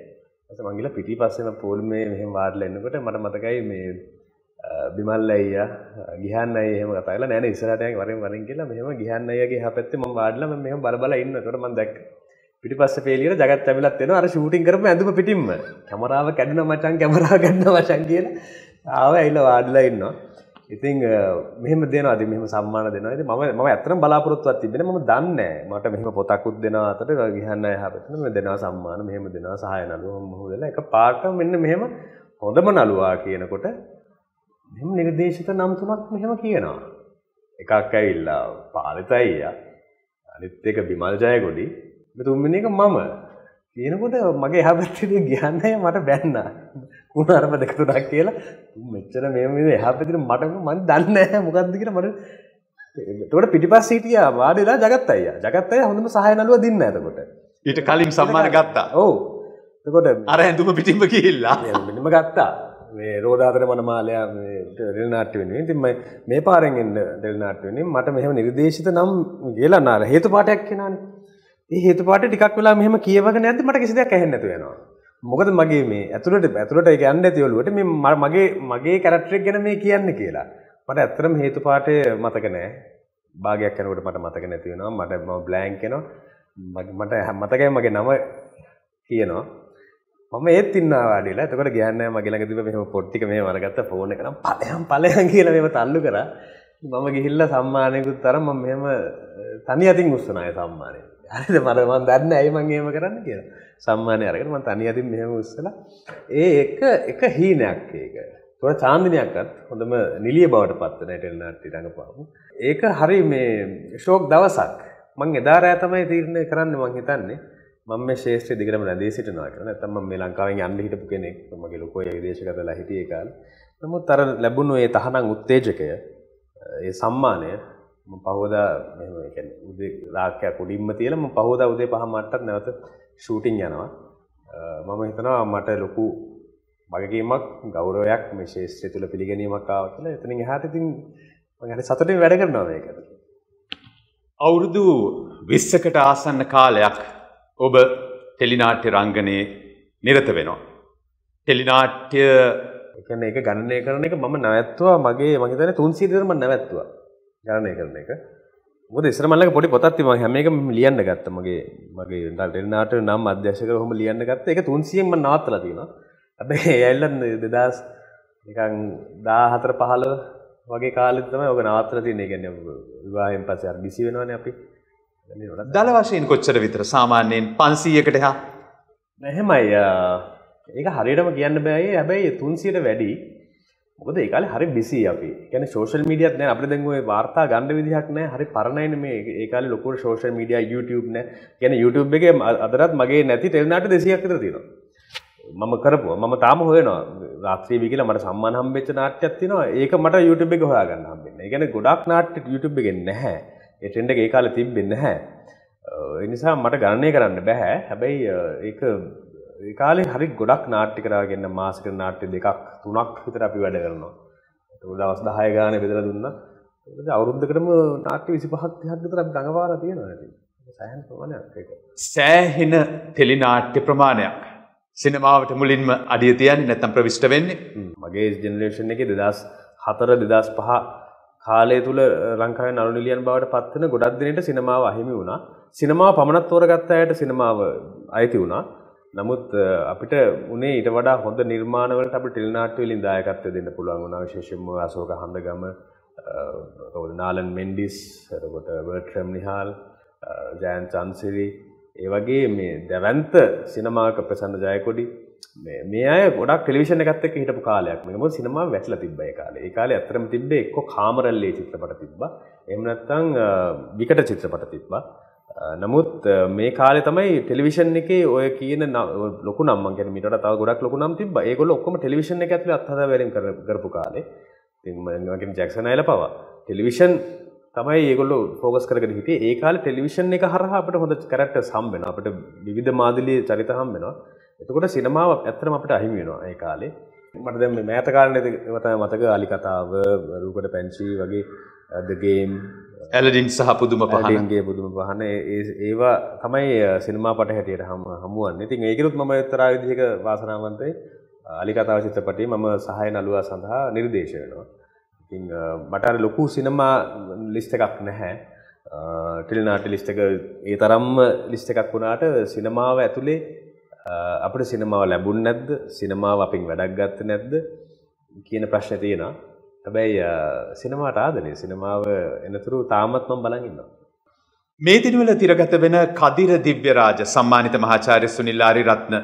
Speaker 1: ඊට මං ගිහලා පිටිපස්සේම පෝල් මේ මෙහෙම වාඩිලා එන්නකොට මට මතකයි මේ බිමල් අයියා ගිහන්න අයියා එහෙම කතා කරලා නෑ නෑ ඉස්සරහට යන් වරෙන් වරෙන් කියලා මෙහෙම ගිහන්න අයියාගේ එහා පැත්තේ මම වාඩිලා මම මෙහෙම බල බල ඉන්නකොට මං දැක්කා. පිටිපස්සේ පේලියට జగත් ඇවිලත් එනවා අර ෂූටින් කරපු ඇඳුම පිටින්ම. කැමරාව කැඩුණා මචං කැමරාව ගන්නවා මචං කියලා ආව ඇවිල්ලා වාඩිලා ඉන්නවා. ඉතින් මෙහෙම දෙනවා ඉතින් මෙහෙම සම්මාන දෙනවා ඉතින් මම මම ඇත්තටම බලාපොරොත්තුවක් තිබ්බේ නෑ මම දන්නේ නෑ මට මෙහෙම පොතකුත් දෙනවා අතට ගිහන්න යහපතට මේ දෙනවා සම්මාන මෙහෙම දෙනවා සහාය නළුවා මම හොදලා එක පාටම මෙන්න මෙහෙම හොඳම නළුවා කියනකොට මෙහෙම නිර්දේශිත නම් තුනක් මෙහෙම කියනවා එකක් ඇවිල්ලා පාලිත අයියා අනිත් එක බිමල් ජයගොඩි මේ තුන්වෙනි එක මම කියනකොට මගේ යහපතට ගියන්නේ මට බැන්නා උන අරම දෙක තුනක් කියලා මෙච්චර මේම මේ එහා පැතිර මට මන් දන්නේ නැහැ මොකද්ද කියලා මට එතකොට පිටිපස්ස හිටියා වාඩිලා ජගත් අයියා ජගත් අයියා හොඳම සහාය නළුව දෙන්න එතකොට ඊට කලින් සම්මාන ගත්තා ඔව් එතකොට අර ඇඳුම පිටින්ම ගිහිල්ලා පිටින්ම ගත්තා මේ රෝදාතර මනමාලයා මේ දෙල් නාට්‍ය වෙනුවෙන් ඉතින් මේ පාරෙන් එන්න දෙල් නාට්‍ය වෙනුවෙන් මට මෙහෙම නිර්දේශිත නම් ගේලා නාලා හේතු පාඩයක් කියනවානේ ඒ හේතු පාඩේ ටිකක් වෙලා මෙහෙම කියවගෙන යද්දි මට කිසි දෙයක් ඇහෙන්නේ නැතු වෙනවා මොකද මගේ මේ ඇතුළට ඇතුළට ඒක යන්න ඇතිවලුවට මේ මගේ මගේ කැරක්ටර් ගැන මේ කියන්නේ කියලා. මට ඇත්තටම හේතු පාඩේ මතක නෑ. භාගයක් කරනකොට මට මතක නැති වෙනවා. මට මම බ්ලැන්ක් වෙනවා. මට මතකයි මගේ නම කියනවා. මම ඒත් ඉන්නවා වාඩිලා. එතකොට ගියන්නේ මගේ ළඟ තිබ්බ මෙහෙම පොඩ් ටික මෙහෙම අරගත්ත ෆෝන් එක නම් ඵලයන් ඵලයන් කියලා මේව තල්ලු කරා. මම ගිහිල්ලා සම්මානයකුත් අරන් මම මෙහෙම තනි අතින් උස්සන අය සම්මානය. හරිද? මම මම දන්නේ ඇයි මම එහෙම කරන්නේ කියලා. සම්මානය අරගෙන මම තනි අතින් මෙහෙම උස්සලා ඒ එක එක හීනයක් ඒක. තොර චාන්දිනියක්වත් හොඳම නිලිය බවට පත් වෙන ටෙල් නාට්‍ය රඟපාපු. ඒක හරි මේ ෂෝක් දවසක්. මම එදා රෑ තමයි තීරණය කරන්න මම හිතන්නේ. මම මේ ශේෂ්ත්‍රයේ දිගටම රැඳී සිටිනවා කියලා. නැත්තම් මම මේ ලංකාවෙන් යන්න හිටපු කෙනෙක්. මගේ ලොකෝ විදේශගතලා හිටියේ කාලේ. නමුත් අර ලැබුණු ඒ තහනම් උත්තේජකය ඒ සම්මානය මම පහෝදා මෙහෙම ඒ කියන්නේ උදේ රාත්‍රියක් උඩින්ම තියලා මම පහෝදා උදේ පහ මාටත් නැවත ෂූටින් යනවා. මම හිතනවා මට ලොකු වගකීමක් ගෞරවයක් මේ ශාස්ත්‍රය තුල පිළිගැනීමක් ආවා කියලා. එතනින් එහාට ඉතින් මම හරි සතුටින් වැඩ කරනවා මේකට. අවුරුදු
Speaker 2: 20කට ආසන්න කාලයක් ඔබ ටෙලිනාට්‍ය රංගනයේ
Speaker 1: නිරත වෙනවා. ටෙලිනාට්‍ය කියන්නේ ඒක ගණනය කරන එක මම නැවැත්තුවා මගේ මගේ දැන 300 දරම නැවැත්තුවා. ගණනය කරන එක. මොකද ඉස්සර මම ළඟ පොඩි පොතක් තිබුණා හැම එකම මම ලියන්න ගත්තා මගේ මගේ රෙන්නාට නම් අධ්‍යක්ෂකව ඔහොම ලියන්න ගත්තා ඒක 300න් මම නවත්තලා තියෙනවා හැබැයි ඒ ඇල්ල 2000 නිකන් 14 15 වගේ කාලෙත් තමයි ඔක නවත්තලා තියෙන්නේ කියන්නේ විවාහයෙන් පස්සේ අර බිසි වෙනවනේ අපි දල වශයෙන් කොච්චර විතර සාමාන්‍යයෙන් 500කට එහා එහෙමයි ඒක හරියටම කියන්න බෑ හැබැයි 300ට වැඩි මොකද ඒ කාලේ හරි බිසි අපි. කියන්නේ සෝෂල් මීඩියාත් නැහැ අපිට දැන් ওই වාර්තා ගන්න විදිහක් නැහැ. හරි පරණයිනේ මේ ඒ කාලේ ලොකු සෝෂල් මීඩියා YouTube නැහැ. කියන්නේ YouTube එකේ අදටත් මගේ නැති ටෙල්නාට 200ක් විතර තියෙනවා. මම කරපුවා. මම තාම හොයනවා. රාත්‍රී වී කියලා මට සම්මාන හම්බෙච්ච નાට්‍යයක් තියෙනවා. ඒක මට YouTube එකේ හොයාගන්න හම්බෙන්නේ. ඒ කියන්නේ ගොඩාක් නාට්‍ය YouTube එකේ නැහැ. ඒ ට්‍රෙන්ඩ් එක ඒ කාලේ තිබෙන්නේ නැහැ. ඒ නිසා මට ගණනය කරන්න බෑ. හැබැයි ඒක ඒ කාලේ හරි ගොඩක් නාට්‍ය කරාගෙන මාසික නාට්‍ය දෙකක් තුනක් විතර අපි වැඩ කරනවා. ඒක දවස් 10 ගානේ බෙදලා දුන්නා. ඒක අවුරුද්දකටම නාට්‍ය 25ක් 30ක් විතර අපි දඟපාලා තියෙනවා ඉතින්. සෑහෙන ප්‍රමාණයක් ඒක.
Speaker 2: සෑහෙන ටෙලි නාට්‍ය ප්‍රමාණයක්.
Speaker 1: සිනමාවට මුලින්ම අඩිය තියන්නේ නැත්තම් ප්‍රවිෂ්ට වෙන්නේ. මගේ ජෙනරේෂන් එකේ 2004 2005 කාලය තුල ලංකාවේ නළු නිලියන් බවට පත් වෙන ගොඩක් දිනේට සිනමාව අහිමි වුණා. සිනමාව පමණක් තෝරගත්ත අයට සිනමාව අයිති වුණා. නමුත් අපිට උනේ ඊට වඩා හොඳ නිර්මාණවලට අපි ටෙලි නාට්‍ය වලින් දායකත්වය දෙන්න පුළුවන් වුණා විශේෂයෙන්ම අශෝක හන්දගම එතකොට නාලන් මෙන්ඩිස් එතකොට බර්ට්‍රම් නිහාල් ජයන් චන්සිරි ඒ වගේ මේ දැවැන්ත සිනමාක ප්‍රසන්න ජයකොඩි මේ මේ අය ගොඩක් ටෙලිවිෂන් එකත් එක්ක හිටපු කාලයක් මේක මොකද සිනමාව වැටලා තිබ්බ ඒ කාලේ. ඒ කාලේ ඇත්තටම තිබ්බේ එක්ක කාමරල්ලේ චිත්‍රපට තිබ්බා. එහෙම නැත්නම් විකට චිත්‍රපට තිබ්බා. නමුත් මේ කාලේ තමයි ටෙලිවිෂන් එකේ ඔය කියන ලොකු නම් මං කියන්නේ මීටට තව ගොඩක් ලොකු නම් තිබ්බා. ඒගොල්ලෝ ඔක්කොම ටෙලිවිෂන් එක ඇතුලේ අත්හදා බැලීම් කරපු කාලේ. ඉතින් මම කියන්නේ ජැක්සන් අයලා පවා ටෙලිවිෂන් තමයි ඒගොල්ලෝ ෆෝකස් කරගෙන හිටියේ. ඒ කාලේ ටෙලිවිෂන් එක හරහා අපිට හොඳ කැරක්ටර්ස් හම්බ වෙනවා. අපිට විවිධ මාදිලියේ චරිත හම්බ වෙනවා. එතකොට සිනමාව ඇත්තටම අපිට අහිමි වෙනවා ඒ කාලේ. මට දැන් මේ මෑත කාලේ මතක ආලි කතාව, රූකඩ පැංචි වගේ the game
Speaker 2: ඇලඩින් සහ පුදුම පහනගේ
Speaker 1: පුදුම පහන ඒවා තමයි සිනමා පට හැටියට හම හමුවන් ඉතින් ඒකරුත් ම තරා විදිහක වාසනාවන්තේ අලිකතාව චිත්‍රපටේ මම සහය නලුවා සඳහා නිර්දේශ වෙනවා. ඉතින් මට ලොකු සිනමා ලිස්ට එකක් නැහැ. ටෙලිනාට ලිස්ට එක ඒ තරම්ම ලිස්ට එකක් වුණාට සිනමාව ඇතුළේ අපට සිනමාව ලැබුණ නැද්ද සිනමාව අපින් වැඩක් ගත්ත නැද්ද කියන ප්‍රශ්න තියෙනවා. හැබැයි සිනමාට ආදරේ සිනමාව එනතුරු තාමත් මම බලන් ඉන්නවා. මේ
Speaker 2: දිනවල තිරගත වෙන කදිර දිව්‍යරාජ සම්මානිත මහාචාර්ය සුනිල් ආරිරත්න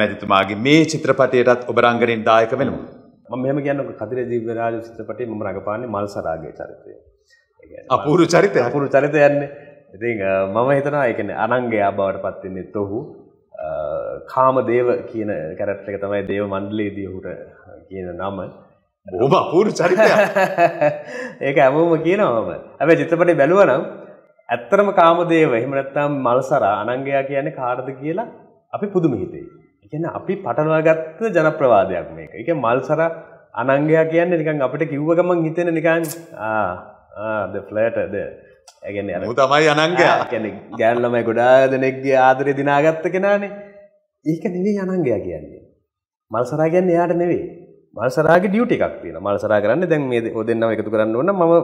Speaker 2: මැතිතුමාගේ මේ චිත්‍රපටයටත් ඔබ රංගනයෙන් දායක වෙනවා.
Speaker 1: මම මෙහෙම කියන්නේ කදිර දිව්‍යරාජ චිත්‍රපටයේ මම රඟපාන්නේ මල්සරාගේ චරිතය. අපූර්ව චරිතය අපූර්ව චරිතය යන්නේ. ඉතින් මම හිතනවා ඒ කියන්නේ අනංගයා බවට පත් වෙන්නේ ඔහු කාමදේව කියන කැරක්ටර් එක තමයි දේව මණ්ඩලයේදී ඔහුට කියන නම. බෝම අපූරු චරිතය ඒක ඇමෝම කියනවම ඇබ චිත්‍රපටි බැලුවනම් ඇත්තරම කාමදේව එහෙමනැත්තම් මල්සරා අනංගයා කියන්නේ කාර්ද කියලා අපි පුදුම හිතේ. එකන්න අපි පටලවාගත්ත ජනප්‍රවාදයක් මේක එක මල්සර අනංගයා කියන්න නිකන් අපට කිව්ව ගමන් හිතෙන නිකන් ආද ෆලටද ඇගැන තමයි අනංගයා කැන ගෑල්ලමයි ගොඩා දෙනෙක්ගේ ආදරය දිනාගත්ත කෙනානේ ඒක නෙවේ අනංගයා කියන්නේ. මල්සරා ගැන්න එයාට නෙවේ මල්සරාගේ ඩියුටි එකක් තියෙන මල්සරා කරන්න දැන් මේ ඔ දෙන්නම එකතු කරන්න ඕන මම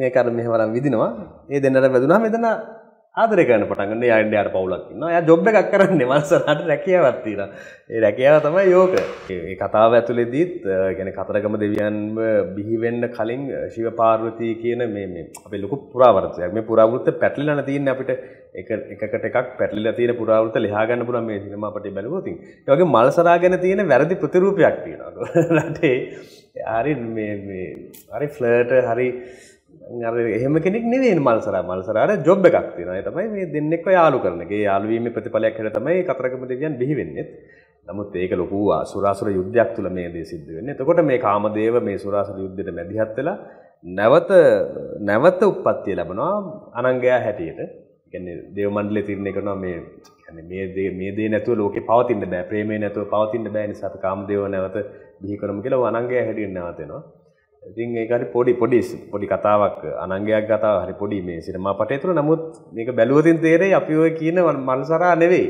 Speaker 1: මේ කර මෙහවරම් විදිනවා ඒ දෙන්නට වැදුනා මෙතන ආදරකන පටන්ගන්න අයින්ඩ අට පවුලක් න්න ය ජොබ් එකක් කරන්න මසරට රැකියවත්තින ඒ රැකියාව තමයි යෝක කතාව ඇතුලෙදීත් ගැන කතරගම දෙවියන් බිහිවෙන්න කලින් ශිව පාර්වතිය කියන මේ අප ලොකු පුරාවරතය මේ පුරාවෘත්ත පැටලිලන තියන්න අපිට එකට එකක් පැටලිල තියෙන පුරාවෘත ලිහාගන්න පුරම මේ සිනම පට බැලවතින් යගේ මල්සරාගෙන තියෙන වැරදි ප්‍රතිරූපයක් තියෙනවා රටේ හරි හරි ෆ්ලර්ට හරි එහෙම කෙනෙක් නෙවේ මල්සර මල්සරට ජොබ් එකක් තින තමයි මේ දෙන්නෙක් යාලු කරනගේ යාලුවීම ප්‍රතිඵලයක් හට තමයි කතරකම දෙවියන් බිහිවෙන්නෙත් නමුත් ඒක ලොකු සුරාසුර යුද්ධයක් තුළ මේ දේ සිද්ධ වෙන්නේ. එතකොට මේ කාමදේව මේ සුරාසුර යුද්ධයට මැදිහත් වෙලා නැවත නැවත උප්පත්තිය ලැබනවා අනංගයා හැටියට. කියන්නේ දේව මණ්ඩලයේ තීරණය කරනවා මේ කියන්නේ මේ දේ මේ දේ නැතුව ලෝකේ පවතින්න බෑ. ප්‍රේමය නැතුව පවතින්න බෑ නිසා අපි කාමදේව නැවත බිහි කරමු කියලා අනංගයා හැටියට නැවත වෙනවා. ඉතින් ඒක හරි පොඩි පොඩි පොඩි කතාවක් අනංගයක් කතාව හරි පොඩි මේ සිනමා පටය තුළ නමුත් මේක බැලුවතින් තේරෙයි අපි ඔය කියන මල්සරා නෙවෙයි.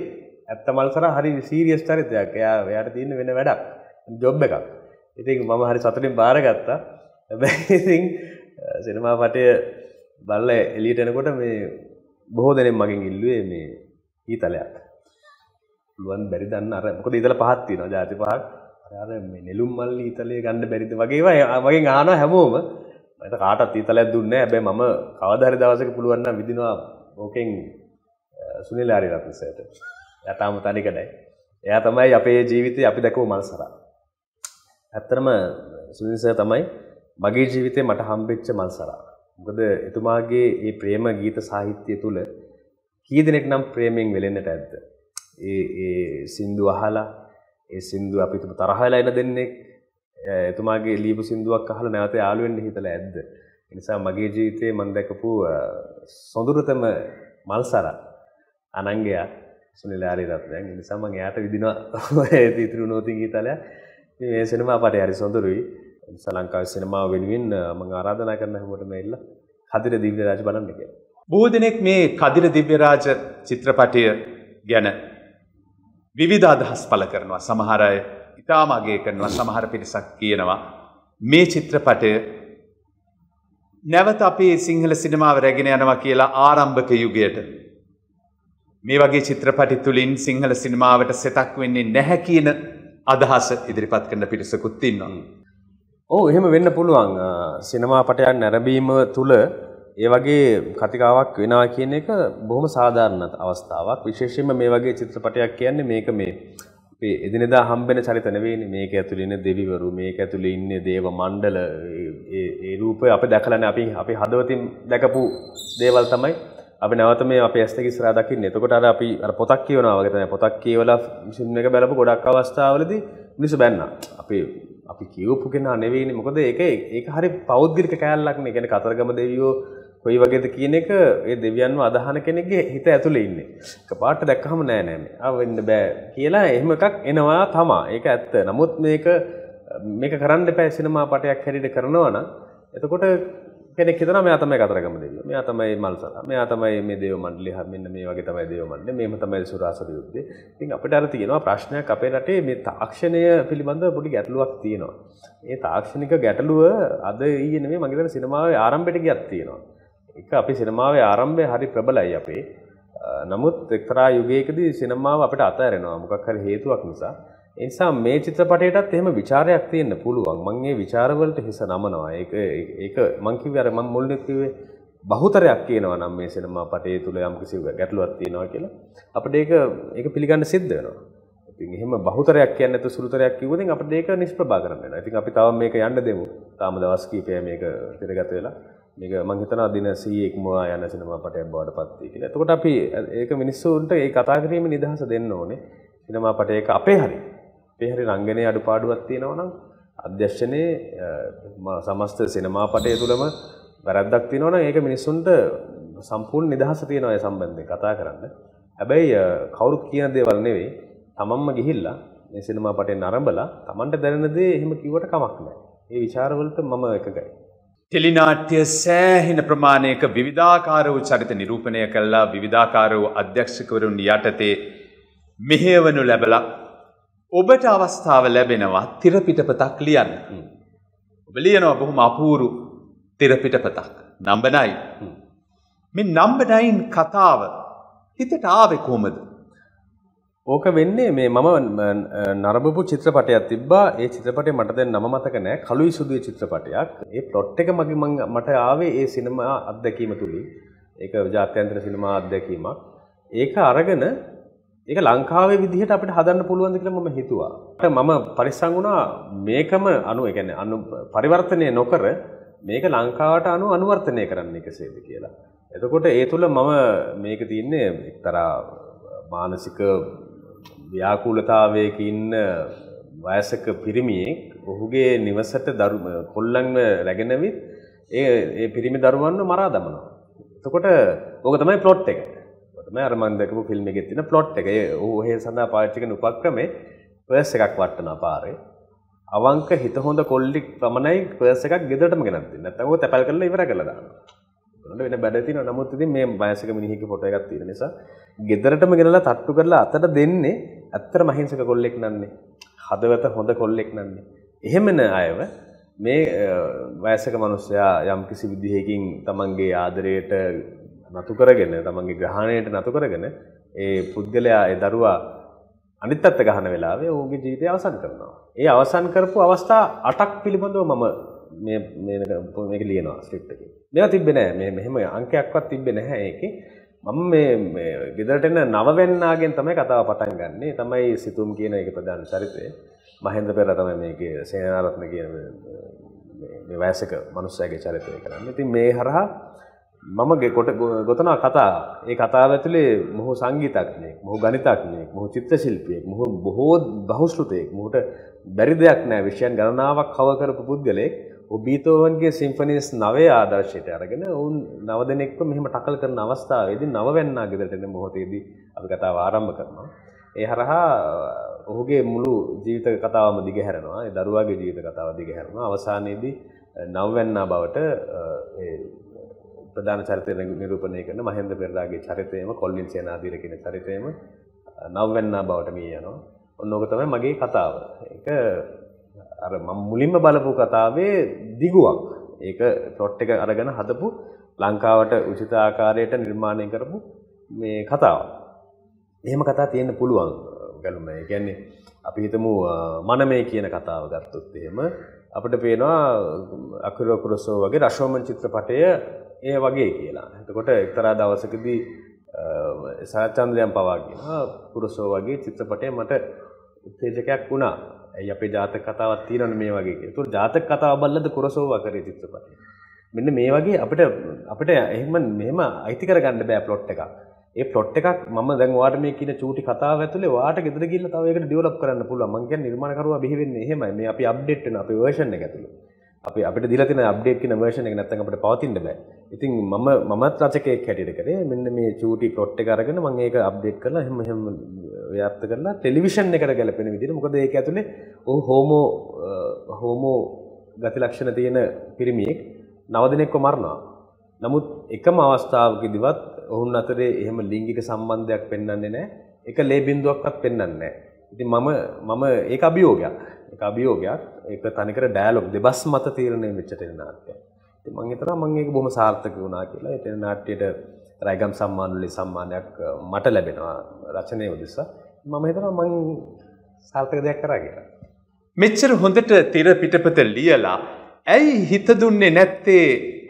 Speaker 1: ඇත්ත මල්සරා හරි සීරියස් චරිතයක්. එයා එයාට තියෙන වෙන වැඩක්. ජොබ් එකක්. ඉතින් මම හරි සතුටින් බාරගත්තා. හැබැයි ඉතින් සිනමා පටය බලලා එළියට එනකොට මේ බොහෝ දෙනෙක් මගෙන් ඉල්ලුවේ මේ ඊතලයක්. පුළුවන් බැරි දන්න අර මොකද ඊතල පහක් තියෙනවා ජාති පහක්. අර නෙලුම් මල්ලි ඉතලේ ගන්න බැරිද වගේ වගේ ආනවා හැමෝම මට කාටත් ඉතලයක් දුන්නේ හැබැයි මම කවදාහරි දවසක පුළුවන් නම් විදිනවා ඕකෙන් සුනිල් ආරියරත්නසයට එයා තාම තනිකඩයි එයා තමයි අපේ ජීවිතේ අපි දැකපු මල්සරා ඇත්තටම සුනිල් සර් තමයි මගේ ජීවිතේ මට හම්බෙච්ච මල්සරා මොකද එතුමාගේ මේ ප්‍රේම ගීත සාහිත්‍ය තුල කී දෙනෙක් නම් ප්‍රේමයෙන් වෙලෙන්නට ඇද්ද ඒ ඒ සින්දු අහලා ඒ සින්දු අපි තුම තරහ වෙලා එන දෙන්නේ එතුමාගේ ලියපු සින්දුවක් අහලා නැවත යාළු වෙන්න හිතලා ඇද්ද? ඒ නිසා මගේ ජීවිතේ මම දැකපු සොඳුරතම මල්සර අනංගයා සුනිල් ආරියරත්නයන්. ඒ නිසා මම එයාට විදිනවා ඒ ඉතුරු නොතින් ගීතලය. මේ සිනමා පාටේ හරි සොඳුරුයි. ඒ නිසා ලංකාවේ සිනමාව වෙනුවෙන් මම ආරාධනා කරන හැමෝටම එල්ල කදිර දිව්‍යරාජ බලන්න කියලා. බොහෝ දෙනෙක් මේ
Speaker 2: කදිර දිව්‍යරාජ චිත්‍රපටය ගැන විවිධ අදහස් පල කරනවා සමහර අය ඉතාම අගය කරනවා සමහර පිරිසක් කියනවා මේ චිත්‍රපටය නැවත අපේ සිංහල සිනමාව රැගෙන යනවා කියලා ආරම්භක යුගයට මේ වගේ චිත්‍රපටි තුළින් සිංහල සිනමාවට සෙතක් වෙන්නේ නැහැ කියන අදහස ඉදිරිපත් කරන පිරිසකුත් ඉන්නවා.
Speaker 1: ඕ එහෙම වෙන්න පුළුවන් සිනමාපටයන් නැරඹීම තුළ ඒ වගේ කතිකාවක් වෙනවා කියන එක බොහොම සාධාරණ අවස්ථාවක්. විශේෂයෙන්ම මේ වගේ චිත්‍රපටයක් කියන්නේ මේක මේ අපේ එදිනෙදා හම්බෙන චරිත නෙවෙයිනේ. මේක ඇතුළේ ඉන්න දෙවිවරු, මේක ඇතුළේ ඉන්නේ දේව මණ්ඩල, ඒ ඒ රූපය අපි දැකලානේ අපි අපේ හදවතින් දැකපු දේවල් තමයි අපි නැවත මේ අපේ ඇස් දෙක ඉස්සරහා දකින්නේ. එතකොට අර අපි අර පොතක් කියවනවා වගේ තමයි. පොතක් කියවලා ෆිල්ම් එක බලපු ගොඩක් අවස්ථාවලදී මිනිස්සු බැන්නා. අපි අපි කියවපු කෙනා නෙවෙයිනේ. මොකද ඒක ඒක හරි පෞද්ගලික කෑල්ලක් නේ. කියන්නේ කතරගම දෙවියෝ කොයි වගේද කියන එක ඒ දෙවියන්ව අදහන කෙනෙක්ගේ හිත ඇතුලේ ඉන්නේ. එකපාරට දැක්කහම නෑ නෑ මේ. ආ වෙන්න බෑ කියලා එහෙම එකක් එනවා තමා. ඒක ඇත්ත. නමුත් මේක මේක කරන්න එපා සිනමා පටයක් හැටියට කරනවා නම් එතකොට කෙනෙක් හිතනවා මෙයා තමයි කතරගම දෙවියෝ. මෙයා තමයි මල්සලා. මෙයා තමයි මේ දේව මණ්ඩලය මෙන්න මේ වගේ තමයි දේව මණ්ඩලය. මේම තමයි සුරාසර යුද්ධය. ඉතින් අපිට අර තියෙනවා ප්‍රශ්නයක් අපේ රටේ මේ තාක්ෂණය පිළිබඳව පොඩි ගැටලුවක් තියෙනවා. ඒ තාක්ෂණික ගැටලුව අද ඊයේ නෙමෙයි මම හිතන්නේ සිනමාවේ ආරම්භයට ගියක් තියෙනවා. එක අපි සිනමාවේ ආරම්භය හරි ප්‍රබලයි අපේ. නමුත් එක්තරා යුගයකදී සිනමාව අපිට අතහැරෙනවා මොකක් හරි හේතුවක් නිසා. ඒ නිසා මේ චිත්‍රපටයටත් එහෙම ਵਿਚාරයක් තියෙන්න පුළුවන්. මම මේ ਵਿਚාරවලට හිස නමනවා. ඒක ඒක මං කිව්වේ අර මම මුලින්ම කිව්වේ බහුතරයක් කියනවා නම් මේ සිනමා පටේ තුල යම් කිසි ගැටලුවක් තියෙනවා කියලා අපිට ඒක ඒක පිළිගන්න සිද්ධ වෙනවා. ඉතින් එහෙම බහුතරයක් කියන්නේ නැතු සුළුතරයක් කිව්වොත් අපිට ඒක නිෂ්ප්‍රභා කරන්න වෙනවා. ඉතින් අපි තව මේක යන්න දෙමු. තාම දවස් කීපය මේක පිළිගත වෙලා මේක මං හිතනවා දින 100 ඉක්මවා යන සිනමා පටයක් බවට පත් වෙයි කියලා. එතකොට අපි ඒක මිනිස්සුන්ට ඒ කතා කිරීමේ නිදහස දෙන්න ඕනේ. සිනමා පටයක අපේ හරි. අපේ හරි රංගනයේ අඩුපාඩුවක් තියෙනවා නම් අධ්‍යක්ෂණයේ සමස්ත සිනමා පටය තුළම වැරද්දක් තියෙනවා නම් ඒක මිනිස්සුන්ට සම්පූර්ණ නිදහස තියෙනවා ඒ සම්බන්ධයෙන් කතා කරන්න. හැබැයි කවුරුත් කියන දේවල් නෙවෙයි. තමන්ම ගිහිල්ලා මේ සිනමා පටේ නරඹලා තමන්ට දැනෙන දේ එහෙම කිව්වට කමක් නැහැ. ඒ ਵਿਚාරවලට මම එකගයි.
Speaker 2: ටෙලිනාට්‍ය සෑහෙන ප්‍රමාණයක විවිධාකාර වූ චරිත නිරූපණය කල්ලා විවිධාකාර වූ අධ්‍යක්ෂකවරුන් යටතේ මෙහෙවනු ලැබලා ඔබට අවස්ථාව ලැබෙනවා තිරපිටපතක් ලියන්න. ඔබ ලියනවා බොහොම අපූරු තිරපිටපතක් නම්බනයි. මේ නම්බනයින් කතාව
Speaker 1: හිතට ආවෙ කොහොමද? ඕක වෙන්නේ මේ මම නරඹපු චිත්‍රපටයක් තිබ්බා. ඒ චිත්‍රපටේ මට දැන් නම මතක නෑ. කළුයි සුදුයි චිත්‍රපටයක්. ඒ ප්ලොට් එක මගේ මට ආවේ ඒ සිනමා අත්දැකීම තුලින්. ඒක ජාත්‍යන්තර සිනමා අත්දැකීමක්. ඒක අරගෙන ඒක ලංකාවේ විදිහට අපිට හදන්න පුළුවන්ද කියලා මම හිතුවා. මම පරිස්සම් වුණා මේකම අනු ඒ කියන්නේ අනු පරිවර්තනය නොකර මේක ලංකාවට අනු අනුවර්තනය කරන්න එකසේද කියලා. එතකොට ඒ තුල මම මේක තියන්නේ එක්තරා මානසික ව්‍යාකූලතාවයක ඉන්න වයසක පිරිමියෙක් ඔහුගේ නිවසට දරු කොල්ලන්ව රැගෙනවිත් ඒ ඒ පිරිමි දරුවන්ව මරා දමනවා. එතකොට ඕක තමයි ප්ලොට් එක. තමයි අර මම දැකපු ෆිල්ම් එකේ තියෙන ප්ලොට් එක. ඒ ඔහු එහෙ සඳහා පාවිච්චි කරන උපක්‍රමේ පර්ස් එකක් වටනවා පාරේ. අවංක හිත හොඳ කොල්ලෙක් පමණයි පර්ස් එකක් ගෙදරටම ගෙනත් දෙන්නේ. නැත්නම් ඕක තැපල් කරලා ඉවර කරලා දානවා. කරන්න වෙන බඩ තියෙනවා. නමුත් ඉතින් මේ වයසක මිනිහෙක්ගේ ෆොටෝ එකක් තියෙන නිසා ගෙදරටම ගෙනලා තට්ටු කරලා අතට දෙන්නේ ඇත්තටම අහිංසක කොල්ලෙක් නන්නේ. හදවත හොඳ කොල්ලෙක් නන්නේ. එහෙම අයව මේ වයසක මිනිස්සයා යම් කිසි විදිහකින් තමන්ගේ ආදරයට නතු කරගෙන තමන්ගේ ග්‍රහණයට නතු කරගෙන ඒ පුද්ගලයා ඒ දරුවා අනිත් අත්ත ගහන වෙලාවේ ඔහුගේ ජීවිතය අවසන් කරනවා. ඒ අවසන් කරපු අවස්ථා 8ක් පිළිබඳව මම මේ මේක ලියනවා ස්ක්‍රිප්ට් එකේ. මේවා තිබ්බේ නැහැ. මේ මෙහෙම අංකයක්වත් තිබ්බේ නැහැ ඒකේ. මම මේ මේ ගෙදරට එන නවවැන්නාගෙන් තමයි කතාව පටන් ගන්නෙ. තමයි සිතුම් කියන එක ප්‍රධාන චරිතය. මහේන්ද්‍ර පෙරේරා තමයි මේකේ සේනාරත්න කියන මේ වයසක මනුස්සයාගේ චරිතය කරන්නේ. ඉතින් මේ හරහා මම කොට ගොතනවා කතා. ඒ කතාව ඇතුලේ මොහු සංගීතඥයෙක්, මොහු ගණිතඥයෙක්, මොහු චිත්‍රශිල්පියෙක්, මොහු බොහෝ බහුශ්‍රුතයෙක්. මොහුට බැරි දෙයක් නැහැ. විෂයන් ගණනාවක් කව කරපු පුද්ගලෙක්. බීතෝවන්ගේ සිම්පනිස් නවේ ආදර්ශයට අරගෙන ඔවුන් නවදනෙක්ව මෙහම ටකල් කරන අවස්ථාවේදී නවවැන්නා ගෙදරටන මොහොතේදී අපි කතාව ආරම්භ කරනවා. ඒ හරහා ඔහුගේ මුළු ජීවිත කතාවම දිගහැරෙනවා. ඒ දරුවාගේ ජීවිත කතාව දිගහැරෙනවා. අවසානයේදී නවවැන්නා බවට ප්‍රධාන චරිතය නිරූපණය කරන මහේන්ද්‍ර පෙරේරාගේ චරිතයම කොල්ලින් සේනාධීර කියන චරිතයම නවවැන්නා බවට මිය යනවා. ඔන්න ඕක තමයි මගේ කතාව. ඒක අර මම මුලින්ම බලපු කතාවේ දිගුවක්. ඒක ෂොට් එක අරගෙන හදපු ලංකාවට උචිත ආකාරයට නිර්මාණය කරපු මේ කතාව. එහෙම කතා තියෙන්න පුළුවන් ගැලුම. ඒ කියන්නේ අපි හිතමු මනමේ කියන කතාව ගත්තොත් එහෙම අපිට පේනවා අකුරු කුරසෝ වගේ රශෝමන් චිත්‍රපටය ඒ වගේ කියලා. එතකොට එක්තරා දවසකදී සාචන්ද්‍රයන් පවා කියනවා කුරසෝ වගේ චිත්‍රපටය මට උත්තේජකයක් වුණා. ඇයි අපේ ජාතක කතාවක් තියෙනවනේ මේ වගේ කියලා. ඒතකොට ජාතක කතාව බලලාද කුරසෝවා කරේ චිත්‍රපටය. මෙන්න මේ වගේ අපිට අපිට එහෙම මෙහෙම අයිති කරගන්න බෑ ප්ලොට් එකක්. ඒ ප්ලොට් එකක් මම දැන් ඔයාට මේ කියන චූටි කතාව ඇතුලේ ඔයාට ගෙදර ගිහිල්ලා තව ඒකට ඩෙවලොප් කරන්න පුළුවන්. මං කියන්නේ නිර්මාණකරුවා බිහි වෙන්නේ එහෙමයි. මේ අපි අප්ඩේට් වෙන අපේ version එක ඇතුලේ. අපි අපිට දිලා තියෙන අප්ඩේට් කියන version එක නැත්තම් අපිට පවතින්න බෑ. ඉතින් මම මමත් රචකයෙක් හැටියට කරේ මෙන්න මේ චූටි ප්ලොට් එක අරගෙන මම ඒක අප්ඩේට් කරලා එහෙම එහෙම ව්‍යාප්ත කරලා ටෙලිවිෂන් එකට ගැලපෙන විදිහට මොකද ඒක ඇතුලේ ඔහු හෝමෝ හෝමෝ ගති ලක්ෂණ තියෙන පිරිමියෙක් නව දිනක්ව මරනවා. නමුත් එකම අවස්ථාවකදීවත් ඔවුන් අතරේ එහෙම ලිංගික සම්බන්ධයක් පෙන්වන්නේ නැහැ. එක ලේ බිඳුවක්වත් පෙන්වන්නේ නැහැ. ඉතින් මම මම ඒක අභියෝගයක්. ඒක අභියෝගයක්. ඒක තනිකර ඩයලොග් දෙබස් මත තීරණය වෙච්ච ටෙලි නාට්‍යයක්. ඉතින් මම හිතනවා මම ඒක බොහොම සාර්ථක වුණා කියලා. ඒ ටෙලි නාට්‍යයට රයිගම් සම්මානුලේ සම්මානයක් මට ලැබෙනවා රචනය උදෙසා මම හිතනවා මං සාර්ථක දෙයක් කරා කියලා. මෙච්චර හොඳට තිර පිටපත ලියලා ඇයි හිත දුන්නේ නැත්තේ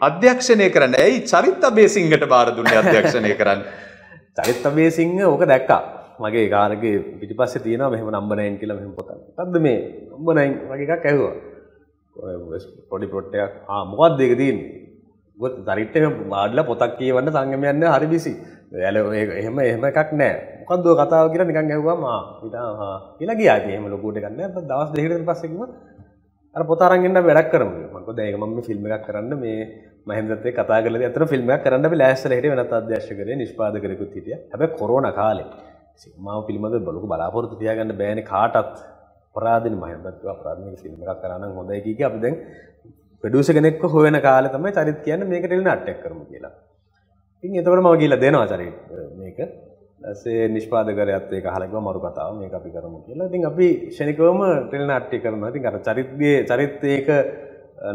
Speaker 1: අධ්‍යක්ෂණය කරන්න ඇයි චරිත බේසිංහට බාර දුන්නේ අධ්‍යක්ෂණය කරන්න චරිත බේසිංහ ඕක දැක්කා මගේ ගානගේ පිටිපස්සේ තියෙනවා මෙහෙම නම්බරයින් කියලා මෙහෙම පොතක්. මොකද්ද මේ නම්බරයින් වගේ එකක් ඇහුවා. පොඩි පොට් එකක් ආ මොකද්ද ඒක තියෙන්නේ? දරිත්ත බාඩල පොතක් කියවන්න සංගමයන්න හරි බිසි ඇල එහෙම එහෙම එකක් නෑ මොකක්දුව කතාව කියලා නිකන් ගැහවා මා ඉතාහා කියලා ගියාගේ එහම ලොකුට ගන්න දවස් දෙහිට පස්සෙක්ම අර පොතාරන්ගන්න වැඩක් කරම මක දැක මම ෆිල්ම් එකක් කරන්න මේ මහන්දතේ කතා කල අතර ෆිල්ම්ම කරන්න ලෑස්සල හිට වෙනත් අධ්‍යශකර නිෂ්පාද කරකුත් හිටිය හැබ කොරෝන කාලේ සිමාව පිළිබඳ බලු බලාපොරතු තියාගන්න බෑන කාටත් පරාධන මහන්දත්ව අපරාධමක ෆිල්ම් එකක් කරන්න හොඳයි කිය අපිදැන් පඩස කෙනෙක් හොයන කාල තමයි චරිත් කියන්න මේක ටෙල් නට්ටක් කරම කියලා ඉතින් එතවට මව කියලා දෙනවා චරි මේක සේ නිෂ්පාදකරයත් ඒක හලක්ව මරු කතාව මේ අපි කරමු කියලා ඉතින් අපි ෂණිකවම ටෙල් නාට්ටි කරම ඉතින් අර චරිත්ගේ චරිත් ඒක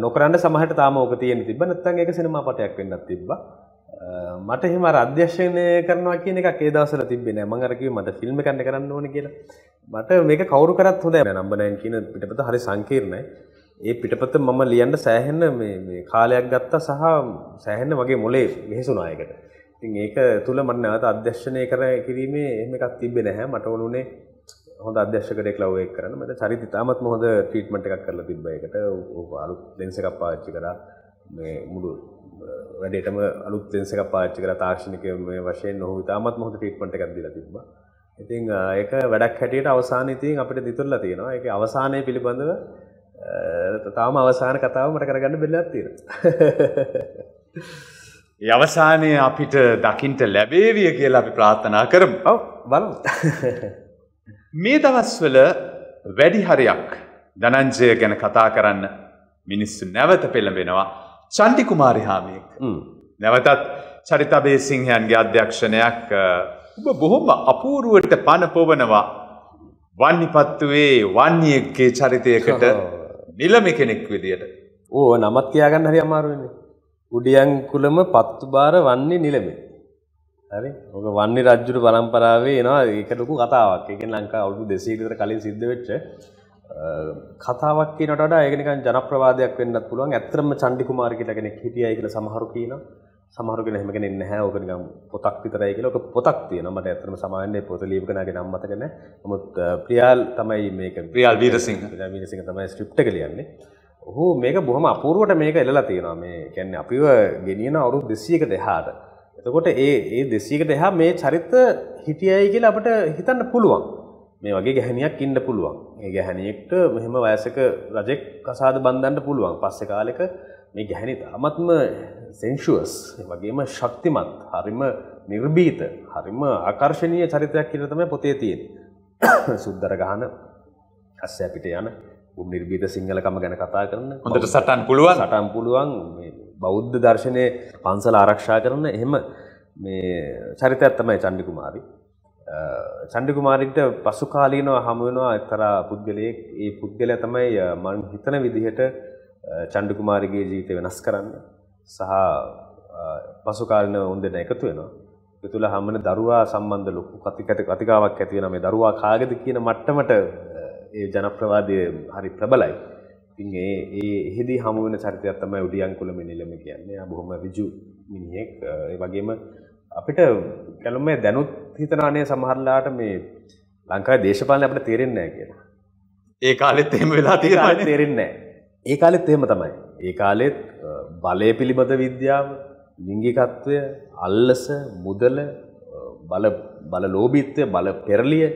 Speaker 1: නොකරන්න සමහට තාම ඕක තියෙන තිබ නැත්තන් ඒක සිනමා පටයක් වෙන්නත් තිබ්බ මට එහෙම අධ්‍යශනය කරනවා කියන එක කේදවසල තිබෙන මංගරකිව මට ෆිල්ම් කන්න කරන්න ඕන කියලා මට මේක කවරු කරත් හොඳ නම්බනයන් කියන පිටපත හරි සංකීර්ණයි ඒ පිටපත මම ලියන්න සෑහෙන්න මේ කාලයක් ගත්තා සහ සෑහෙන්න වගේ මොලේ මෙහෙසුණා ඒකට. ඉතින් ඒක තුල මම නැවත අධ්‍යක්ෂණය කර කිරීමේ එහෙම එකක් තිබ්බේ නැහැ. මට වුණේ හොඳ අධ්‍යක්ෂකයෙක් ලව් එක කරන්න. මට චරිත ඉතාමත් හොඳ ට්‍රීට්මන්ට් එකක් කරලා තිබ්බා ඒකට. අලුත් ලෙන්ස් එකක් පාවිච්චි කරා. මේ මුළු වැඩේටම අලුත් ලෙන්ස් එකක් පාවිච්චි කරලා තාක්ෂණික මේ වශයෙන් ඔහු ඉතාමත් හොඳ ට්‍රීට්මන්ට් එකක් දීලා තිබ්බා. ඉතින් ඒක වැඩක් හැටියට අවසානයේ ඉතින් අපිට දිතුල්ලා තියෙනවා. ඒකේ අවසානයේ පිළිබඳව තාම අවසාන කතාව මට කරගන්න බෙල්ලත්තිර.
Speaker 2: යවසානය අපිට දකිින්ට ලැබේවිය කියලා අපි ප්‍රාත්ථනා කරම් ඔව බල මේ දවස්වල වැඩි හරයක් දනංජය ගැන කතා කරන්න මිනිස්සු නැවත පෙළඹෙනවා චන්ටි කුමාරිහාමියෙක් නැවතත් චරිතබේ සිංහයන්ගේ අධ්‍යක්ෂණයක් ඔබ බොහොම අපූරුවට පණ පොවනවා වන්නි පත්තුවේ
Speaker 1: වන්නේගේ චරිතයකට නිලමි කෙනෙක් විදියට. ඕ නමත් කියාගන්න හරි අමාරුවෙන්නේ. උඩියන් කුලම පත්තු බාර වන්නේ නිලමේ. හරි ඔක වන්නේ රජ්ජුරු පරම්පරාවේ එනවා ඒක ලොකු කතාවක්. ඒ කියන්නේ ලංකාව අවුරුදු 200 විතර කලින් සිද්ධ වෙච්ච කතාවක් කියනට වඩා ඒක නිකන් ජනප්‍රවාදයක් වෙන්නත් පුළුවන්. ඇත්තම චණ්ඩි කුමාර කියලා කෙනෙක් හිටියයි කියලා සමහරු කියනවා. සමහරු කෙනෙක් එහෙම කෙනෙක් නැහැ. ඕක නිකන් පොතක් විතරයි කියලා. ඕක පොතක් තියෙනවා. මට ඇත්තටම සාමාන්‍යයෙන් පොත ලියපු කෙනාගේ නම මතක නැහැ. නමුත් ප්‍රියාල් තමයි මේක. ප්‍රියාල් වීරසිංහ. ප්‍රියාල් වීරසිංහ තමයි ස්ක්‍රිප්ට් එක ලියන්නේ. ඔහු මේක බොහොම අපූර්වට මේක එළලා තියෙනවා. මේ කියන්නේ අපිව ගෙනියන අවුරුදු 200කට එහාට. එතකොට ඒ ඒ 200කට එහා මේ චරිත හිටියයි කියලා අපිට හිතන්න පුළුවන්. මේ වගේ ගැහණියක් ඉන්න පුළුවන්. ඒ ගැහණියෙක්ට මෙහෙම වයසක රජෙක් කසාද බඳින්න පුළුවන්. පස්සේ කාලෙක මේ ගැහැනි තාමත්ම සෙන්ශුවස් වගේම ශක්තිමත් හරිම නිර්බීත හරිම ආකර්ශණය චරිතයක් කියන තමයි පොතේ තියෙන් සුද්දර ගහන ඇස්ස අපිට යන උම් නිර්බීත සිංහලකම ගැන කතා කරන හොඳට සටන් පුළුවන් සටන් පුළුවන් බෞද්ධ දර්ශනය පන්සල ආරක්ෂා කරන එහෙම මේ චරිතයක් තමයි චණ්ඩිකුමාරි චණ්ඩිකුමාරිට පසුකාලීනව හමුවෙනවා එක්තරා පුද්ගලයෙක් ඒ පුද්ගලයා තමයි මං හිතන විදිහට චණ්ඩු කුමාරගේ ජීවිතය වෙනස් කරන්න සහ පසුකාලීනව උන් දෙන්න එකතු වෙනවා. ඒ තුල හැමන දරුවා සම්බන්ධ ලොකු කතිකත කතිකාවක් ඇති වෙනවා මේ දරුවා කාගේද කියන මට්ටමට ඒ ජනප්‍රවාදය හරි ප්‍රබලයි. ඉතින් ඒ ඒ එහෙදී හමු වෙන චරිතයක් තමයි උඩියන් කුලම නිලම කියන්නේ. ආ බොහොම ඍජු මිනිහෙක්. ඒ වගේම අපිට කැලොම්මේ දැනුත් හිතනානේ සමහරලාට මේ ලංකාවේ දේශපාලනේ අපිට තේරෙන්නේ නැහැ කියලා.
Speaker 2: ඒ කාලෙත් එහෙම වෙලා තියෙනවා
Speaker 1: තේරෙන්නේ නැහැ. ඒ කාලෙත් එහෙම තමයි. ඒ කාලෙත් බලය පිළිබඳ විද්‍යාව, ලිංගිකත්වය, අල්ලස, මුදල, බල බල ලෝභීත්වය, බල පෙරලිය,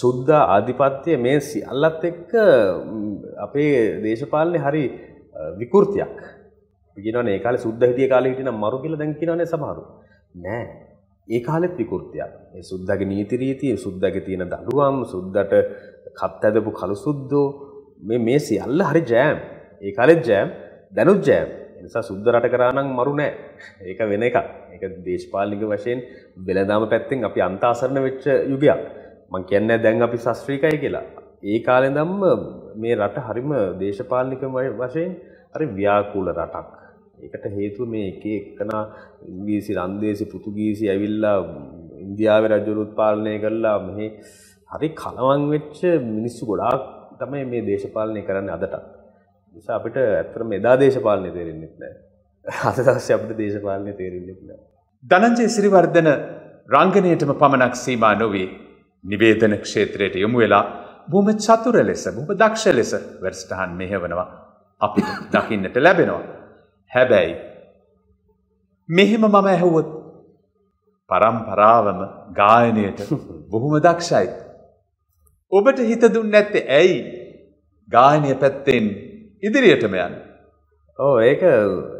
Speaker 1: සුද්ධා ආධිපත්‍ය මේ සියල්ලත් එක්ක අපේ දේශපාලනේ හරි විකෘතියක්. කියනවනේ ඒ කාලේ සුද්ධ හිටිය කාලේ හිටිනම් මරු කියලා දැන් කියනවනේ සමහරු. නෑ. ඒ කාලෙත් විකෘතියක්. මේ සුද්ධගේ නීති රීති, සුද්ධගේ තියෙන දඬුවම්, සුද්ධට කත් ඇදපු කලු සුද්ධෝ මේ මේ සියල්ල හරි ජෑම් ඒ කාලෙත් ජෑම් දැනුත් ජෑම් නිසා සුද්ද රට කරානම් මරු නෑ ඒක වෙන එකක් ඒක දේශපාලනික වශයෙන් වෙළඳාම පැත්තෙන් අපි අන්තාසරණ වෙච්ච යුගයක් මං කියන්නේ දැන් අපි ශාස්ත්‍රීයකයි කියලා ඒ කාලේ ඉඳන්ම මේ රට හරිම දේශපාලනික වශයෙන් හරි ව්‍යාකූල රටක් ඒකට හේතුව මේ එක එකනා ඉංග්‍රීසි රන්දේසි පෘතුගීසි ඇවිල්ලා ඉන්දියාවේ රජවරුත් පාලනය කරලා මෙහි හරි කලවම් වෙච්ච මිනිස්සු ගොඩාක් තමයි මේ දේශපාලනය කරන්න අදටත්. නිසා අපිට ඇත්තටම එදා දේශපාලනය තේරෙන්නේ නැහැ. අද දවසේ අපිට දේශපාලනය තේරෙන්නේ නැහැ. ධනංජය සිරිවර්ධන
Speaker 2: රංගනයටම පමණක් සීමා නොවේ නිවේදන ක්ෂේත්‍රයට යොමු වෙලා බොහොම චතුර ලෙස බොහොම දක්ෂ ලෙස වැඩසටහන් මෙහෙවනවා අපිට දකින්නට ලැබෙනවා. හැබැයි මෙහෙම මම ඇහුවොත් පරම්පරාවම ගායනයට බොහොම දක්ෂයි. ඔබට හිත දුන්න ඇත්තේ ඇයි ගායනය පැත්තෙන් ඉදිරියටම යන්න.
Speaker 1: ඕ ඒක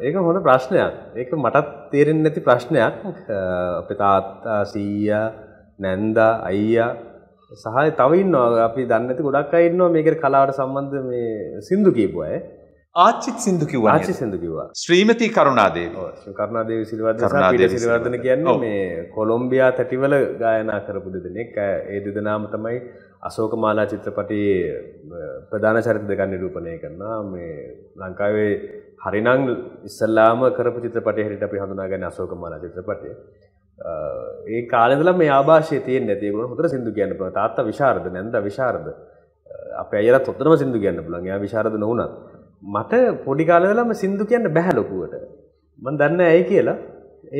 Speaker 1: ඒක හොඳ ප්‍රශ්නයක් ඒක මටත් තේරෙන් නැති ප්‍රශ්නයක් අපේ තාත්තා සීය නැන්ද අයියා සහය තවයින්න අපි දන්නති ගොඩක් අයින්නවා මේක කලාවට සම්බන්ධ මේ සිින්දු කීපු අය ආචිත් සිින්දු කිව ආචි සිදු කිවා ශ්‍රීමති කරුණාදේ කරුණාදේ සිල්වර්ධ සිරිවර්ධන කියන්න මේ කොළොම්බියා තැටිවල ගායනා කරපු දෙදනෙක් ඒ දෙදනාම තමයි අශෝකමාලා චිත්‍රපටයේ ප්‍රධාන චරිත දෙකක් නිරූපණය කරනවා මේ ලංකාවේ හරිනම් ඉස්සල්ලාම කරපු චිත්‍රපටයේ හැටියට අපි හඳුනාගන්නේ අශෝකමාලා චිත්‍රපටය. ඒ කාලේ ඉඳලා මේ ආభాෂයේ තියෙන නැති ඒගොල්ලෝ හොඳට සින්දු කියන්න පුළුවන්. තාත්තා විශාරද නැන්දා විශාරද. අපේ අයියලාත් හොඳටම සින්දු කියන්න පුළුවන්. එයා විශාරද නොවුණත් මට පොඩි කාලේ ඉඳලාම සින්දු කියන්න බැහැ ලොකුවට. මම දන්නේ ඇයි කියලා.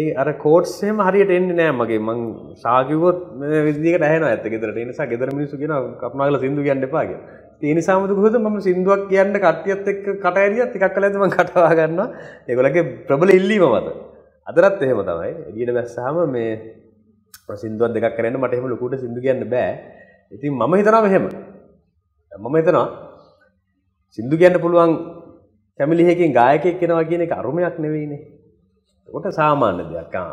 Speaker 1: ඒ අර කෝට්ස් එහෙම හරියට එන්නේ නෑ මගේ මං සාගිව්වොත් මේ විදිහකට ඇහෙනවා ඇත්ත ගෙදරට. ඒ නිසා ගෙදර මිනිස්සු කියනවා කරුණා කරලා සින්දු කියන්න එපා කියලා. ඒ නිසාම කොහොමද මම සින්දුවක් කියන්න කට්ටියත් එක්ක කට ඇරියත් ටිකක් කලයිද මම කටවා ගන්නවා. ඒගොල්ලන්ගේ ප්‍රබල ඉල්ලීම මත. අදටත් එහෙම තමයි. එළියට බැස්සාම මේ සින්දුවක් දෙකක් කරන්න මට එහෙම ලොකුට සින්දු කියන්න බෑ. ඉතින් මම හිතනවා මෙහෙම. මම හිතනවා සින්දු කියන්න පුළුවන් ෆැමිලි එකකින් ගායකයෙක් වෙනවා කියන එක අරුමයක් නෙවෙයිනේ. එතකොට සාමාන්‍ය දෙයක් ආ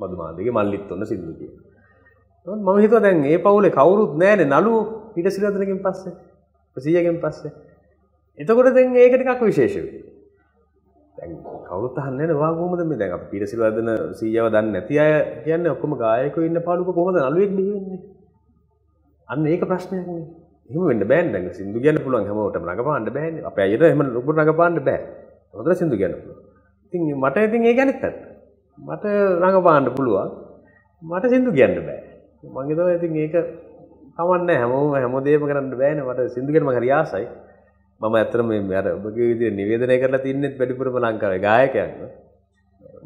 Speaker 1: මදුමාදගේ මල්ලිත් ඔන්න සිද්ධ කියලා. නමුත් මම හිතුවා දැන් ඒ පවුලේ කවුරුත් නැහනේ නළුව ඊට සිරදනකින් පස්සේ 100කින් පස්සේ. එතකොට දැන් ඒක ටිකක් විශේෂ වෙයි. දැන් කවුරුත් අහන්නේ නැහැ වා කොහොමද මේ දැන් අපි ඊට සිරදන 100ව දන්නේ නැති අය කියන්නේ ඔක්කොම ගායකයෝ ඉන්න පාළුක කොහොමද නළුවෙක් බිහි වෙන්නේ? අන්න ඒක ප්‍රශ්නයක් නේ. එහෙම වෙන්න බෑනේ දැන් සින්දු කියන්න පුළුවන් හැමෝටම රඟපාන්න බෑනේ. අපේ අයියට එහෙම ලොකුට රඟපාන්න බෑ. හොඳට සින්දු කියන්න පුළුවන්. ඉතින් මට ඉතින් ඒ ගැනත් ඇත්ත. මට රඟපාන්න පුළුවන්. මට සින්දු කියන්න බෑ. මම හිතනවා ඉතින් ඒක කමන්නේ හැමෝම හැමදේම කරන්න බෑනේ. මට සින්දු ගැන මම හරි ආසයි. මම ඇත්තටම මේ අර ඔබගේ විදිහට නිවේදනය කරලා තින්නෙත් වැඩිපුරම ලංකාවේ ගායකයන්ව.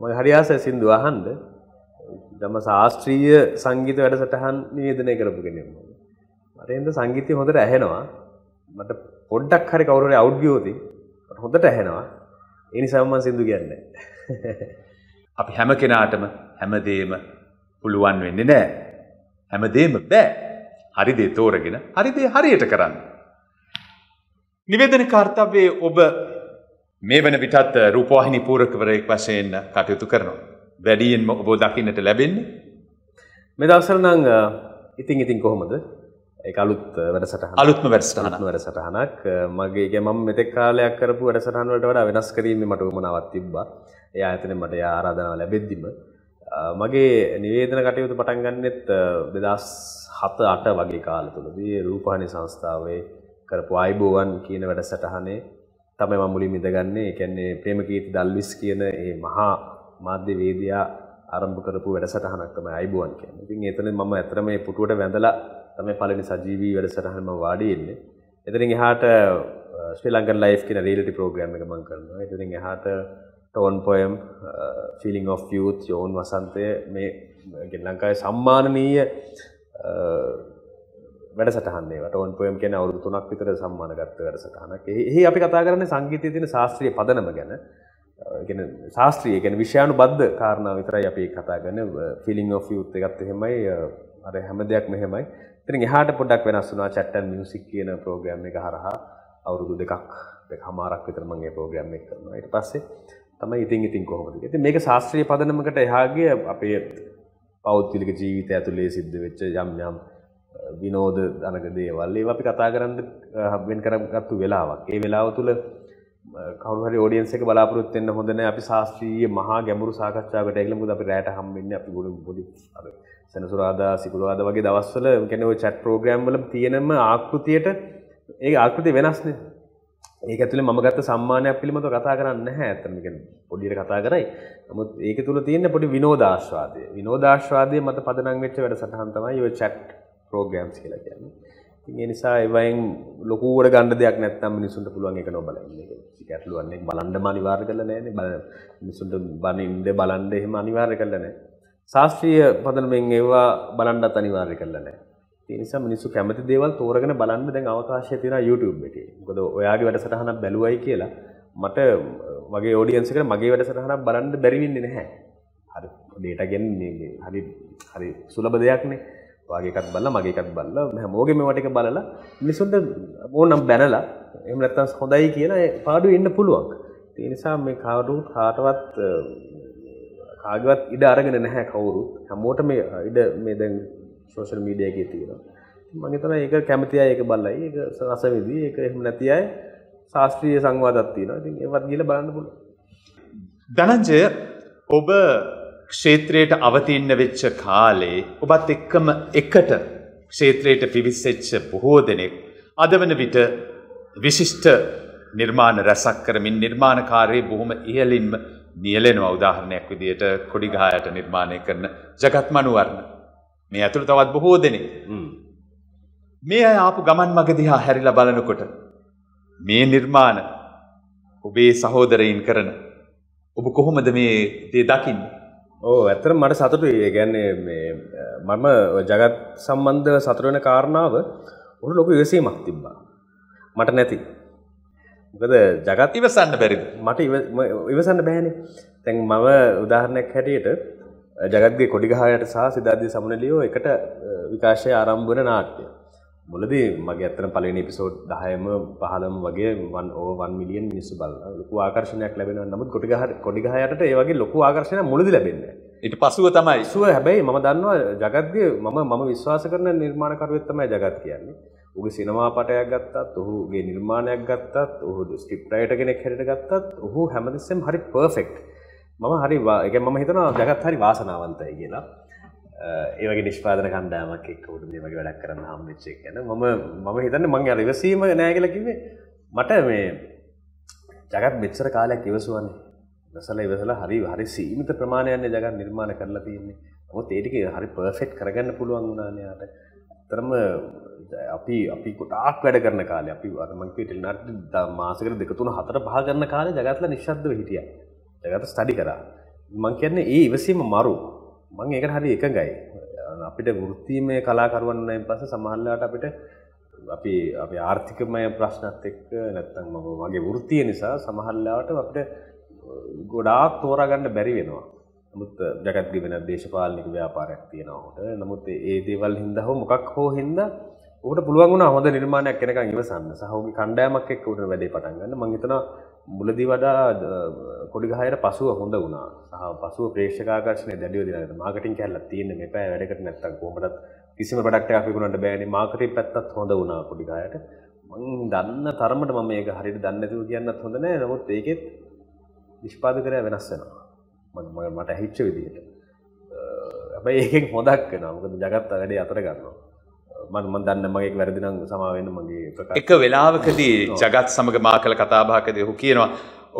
Speaker 1: මම හරි ආසයි සින්දු අහන්න. දම ශාස්ත්‍රීය සංගීත වැඩසටහන් නිවේදනය කරපු කෙනෙක් මම. මට එන්ද සංගීතය හොඳට ඇහෙනවා. මට පොඩ්ඩක් හරි කවුරු හරි අවුඩ් ගියොත් මට හොඳට ඇහෙනවා. එනිසාම මම සින්දු කියන්නේ.
Speaker 2: අපි හැම කෙනාටම හැමදේම පුළුවන් වෙන්නේ නැහැ. හැමදේම බෑ. හරි දේ තෝරගෙන හරි දේ හරියට කරන්න. නිවේදන කාර්යයේ ඔබ මේ වෙන විටත් රූපවාහිනී පූරකවරයෙක් වශයෙන් කටයුතු කරනවා. වැඩියෙන්ම ඔබ දකින්නට ලැබෙන්නේ
Speaker 1: මේ දවස්වල නම් ඉතින් ඉතින් කොහොමද? අලුත් වැඩසටහ අලුත්ම වැඩසටහන වැඩසටහනක් මගේ ගමම් මෙතෙක් කාලයක් කරපු වැඩසටහන් වලට වඩා වෙනස් කිරීම මට උමනාවක් තිබ්බා. එයා ඇතන මට එයා ආරාධනාව ලැබෙද්දිම මගේ නිවේදන කටයුතු පටන් ගන්නෙත් 2007 8 වගේ කාල තුලදී රූපවාහිනී සංස්ථාවේ කරපු ආයිබෝවන් කියන වැඩසටහනේ තමයි මම මුලින්ම ඉඳගන්නේ. ඒ කියන්නේ ප්‍රේමකීර්ති දල්විස් කියන ඒ මහා මාධ්‍ය වේදියා ආරම්භ කරපු වැඩසටහනක් තමයි ආයිබෝවන් කියන්නේ. ඉතින් ඒතන මම ඇත්තටම මේ පුටුවට වැඳලා තමයි පළවෙනි සජීවී වැඩසටහනම වාඩි වෙන්නේ. එතනින් එහාට ශ්‍රී ලංකන් ලයිෆ් කියන රියැලිටි ප්‍රෝග්‍රෑම් එක මම කරනවා. එතනින් එහාට tone poem feeling of youth යෝන් වසන්තය මේ ලංකාවේ සම්මානනීය වැඩසටහන් ඒවා ටෝන් පොයම් කියන්නේ අවුරුදු 3ක් විතර සම්මාන ගත්ත වැඩසටහනක්. එහි අපි කතා කරන්නේ සංගීතයේ තියෙන ශාස්ත්‍රීය පදනම ගැන. ගැන ශාස්ත්‍රීය ගැන විෂයානුබද්ධ කාරණා විතරයි අපි කතා කරන්නේ. ෆීලිං ඔෆ් යූත් එකත් එහෙමයි අර හැම දෙයක්ම එහෙමයි. ඉතින් එහාට පොඩ්ඩක් වෙනස් වුණා chat and music කියන ප්‍රෝග්‍රෑම් එක හරහා අවුරුදු දෙකක් දෙකමාරක් විතර මම මේ ප්‍රෝග්‍රෑම් එක කරනවා. ඊට පස්සේ තමයි ඉතින් ඉතින් කොහොමද? ඉතින් මේක ශාස්ත්‍රීය පදනමකට එහා ගිය අපේ පෞද්ගලික ජීවිතය ඇතුලේ සිද්ධ වෙච්ච යම් යම් විනෝද ධනක දේවල් ඒවා අපි කතා කරන්න හබ්බෙන් කරගත්තු වෙලාවක්. ඒ වෙලාව තුල කවුරු හරි ඔඩියන්ස් එක බලාපොරොත්තු වෙන්න හොඳ නැහැ. අපි ශාස්ත්‍රීය මහා ගැඹුරු සාකච්ඡාවකට ඇවිල්ලා මොකද අපි රැයට හම්බෙන්නේ අපි ගොඩ පොඩි අර සැනසුරාදා සිකුරාද වගේ දවස්වල කැන චට් ප්‍රෝග්‍රම් වල තියෙනම ආකෘතියට ඒ ආකෘති වෙනස්නේ ඒක ඇතුළේ මම ගත්ත සම්මානයක් පිළිබඳව කතා කරන්නේ නැහැ අතන මේක පොඩියට කතා කරයි. නමුත් ඒක තුල තියෙන පොඩි විනෝදාස්වාදය. විනෝදාස්වාදය මත පදනම් වෙච්ච වැඩසටහන් තමයි ඔය chat programs කියලා කියන්නේ. ඉතින් ඒ නිසා ඒවයින් ලොකුවට ගන්න දෙයක් නැත්නම් මිනිසුන්ට පුළුවන් ඒක නොබල ඉන්න. ඒක ඇටලුවන්නේ බලන්නම අනිවාර්ය කරලා නැහැ නේ. මිනිසුන්ට බනින්ද බලන්න එහෙම අනිවාර්ය කරලා නැහැ. ශාස්ත්‍රීය පදනමෙන් ඒවා බලන්නත් අනිවාර්ය කරලා නැහැ. ඒ නිසා මිනිස්සු කැමති දේවල් තෝරගෙන බලන්න දැන් අවකාශය තියෙනවා YouTube එකේ. මොකද ඔයාගේ වැඩසටහනක් බැලුවයි කියලා මට මගේ ඕඩියන්ස් එකට මගේ වැඩසටහනක් බලන්න බැරි වෙන්නේ නැහැ. හරි. ඩේටා ගන්නේ මේ හරි හරි සුලබ දෙයක්නේ. ඔයාගේ එකක් බලලා මගේ එකක් බලලා හැමෝගෙම ඒවට එක බලලා මිනිසුන්ට ඕනම් බැනලා එහෙම නැත්නම් හොඳයි කියලා පාඩුවේ ඉන්න පුළුවන්. ඒ නිසා මේ කාටවත් කාගවත් ඉඩ අරගෙන නැහැ කවුරුත් හැමෝට මේ ඉඩ මේ දැන් සෝෂල් මීඩිය එකේ තියෙනවා මම හිතනවා ඒක කැමති අය ඒක බලලා ඒක රසවිදි ඒක එහෙම නැති අය ශාස්ත්‍රීය සංවාදයක් තියෙනවා ඉතින් ඒවත් ගිහලා බලන්න පුළුවන්
Speaker 2: ධනජය ඔබ ක්ෂේත්‍රයට අවතීන්න වෙච්ච කාලේ ඔබත් එක්කම එකට ක්ෂේත්‍රයට පිවිස්සෙච්ච බොහෝ දෙනෙක් අද වන විට විශිෂ්ට නිර්මාණ රැසක් කරමින් නිර්මාණකාරයේ බොහොම ඉහලින්ම නියලෙනවා උදාහරණයක් විදියට කොඩිගහයට නිර්මාණය කරන ජගත් මනුවර්ණ. මේ ඇතුළ තවත් බොහෝ දෙනෙක්. මේ අය ආපු ගමන් මග දිහා හැරිලා බලනකොට මේ නිර්මාණ ඔබේ සහෝදරයින් කරන
Speaker 1: ඔබ කොහොමද මේ දේ දකින්නේ? ඕ ඇත්තට මට සතුටුයි. ඒ කියන්නේ මේ මම జగත් සම්බන්ධව සතුට වෙන කාරණාව උණු ලොකු ඉවසීමක් තිබ්බා. මට නැති. මොකද ජගත් ඉවසන්න බැරිද මට ඉවසන්න බෑනේ තැන් මම උදාහරණයක් හැටියට ජගත්ගේ කොඩිගහයට සහ සිද්ධාර්ථී සමනලියෝ එකට විකාශය ආරම්භ වන නාට්‍ය. මුලදී මගේ ඇත්තටම පළවෙනි එපිසෝඩ් 10ම 15ම වගේ 1 over 1 මිලියන් මිනිස්සු බලලා ලොකු ආකර්ෂණයක් ලැබෙනවා. නමුත් කොඩිගහ කොඩිගහයටට ඒ වගේ ලොකු ආකර්ෂණයක් මුලදී ලැබෙන්නේ නැහැ. ඊට පස්ව තමයි. සුව හැබැයි මම දන්නවා ජගත්ගේ මම මම විශ්වාස කරන නිර්මාණකරුවෙක් තමයි ජගත් කියන්නේ. ඔහුගේ සිනමා පටයක් ගත්තත් ඔහුගේ නිර්මාණයක් ගත්තත් ඔහු ස්ක්‍රිප්ට් රයිටර් කෙනෙක් හැටියට ගත්තත් ඔහු හැමතිස්සෙම හරි පර්ෆෙක්ට් මම හරි එක මම හිතනවා ජගත් හරි වාසනාවන්තයි කියලා ඒවගේ නිෂ්පාදන කණ්ඩාමක් එක්කවුට මේමගේ වැඩක් කරන්න හම්මිච්චක් ගැන ම මම හිතන්න මං අර ඉවසීම නෑගලකිවේ මට මේ ජගත් මෙච්චර කාලයක් ඉවසුවන දසල ඉවසල හරි හරි සීමිත ප්‍රමාණයන්නේ ජගත් නිර්මාණ කරලා තියන්නේ ඔොත් ඒටික හරි පර්ෆෙට් කරගන්න පුළුවන් වුණනානයාට ඇත්තරම අපි අපි කොටාක් වැඩ කරන කාලේ අපි අතමන්කේ ටෙලිනාට මාසකට දෙක තුන හතර පහ කරන කාලේ ජගත්ලා නිශ්ශබ්දව හිටියා. ජගත ස්ටඩි කරා. මං කියන්නේ ඒ ඉවසීම මරු. මං ඒකට හරි එකඟයි. අපිට වෘත්තීමේ කලාකරුවන් නැන් පස්සේ සමහරවිට අපිට අපි අපේ ආර්ථිකමය ප්‍රශ්නත් එක්ක නැත්තම් මගේ වෘත්තිය නිසා සමහරවිට අපිට ගොඩාක් තෝරා ගන්න බැරි වෙනවා. නමුත් ජගත් ගෙවෙන දේශපාලනික ව්‍යාපාරයක් තියෙනවා උට. නමුත් ඒ දේවල් හින්දා හෝ මොකක් හෝ හින්දා උට පුළුවන් වුණා හොඳ නිර්මාණයක් එනකන් ඉවසන්න. සහ ඔහුගේ කණ්ඩායමක් එක්ක උට වැඩේ පටන් ගන්න. මම හිතනවා මුලදී වඩා කොඩි ගහයට පසුව හොඳ වුණා. සහ පසුව ප්‍රේක්ෂක ආකර්ෂණය දැඩිව දිනනවා. මාකටිං කැලලක් තියෙන මේ පැය වැඩකට නැත්තම් කොහොමදත් කිසිම ප්‍රොඩක්ට් එකක් විකුණන්න බෑනේ. මාකටිං පැත්තත් හොඳ වුණා කොඩි ගහයට. මම දන්න තරමට මම මේක හරියට දන්නේ නැතුව කියන්නත් හොඳ නෑ. නමුත් ඒකෙත් නිෂ්පාදකරයා වෙනස් වෙනවා. මට හිච්ච විදියට ඇබයි ඒකෙන් හොදක් වෙන මොකද ජගත් වැඩේ අතර ගන්නවා මන් මන් දන්න මගේ වැරදිනම් සමාවෙන්න මගේ එක
Speaker 2: වෙලාවකදී ජගත් සමග මා කළ කතාභාකද ඔහු කියනවා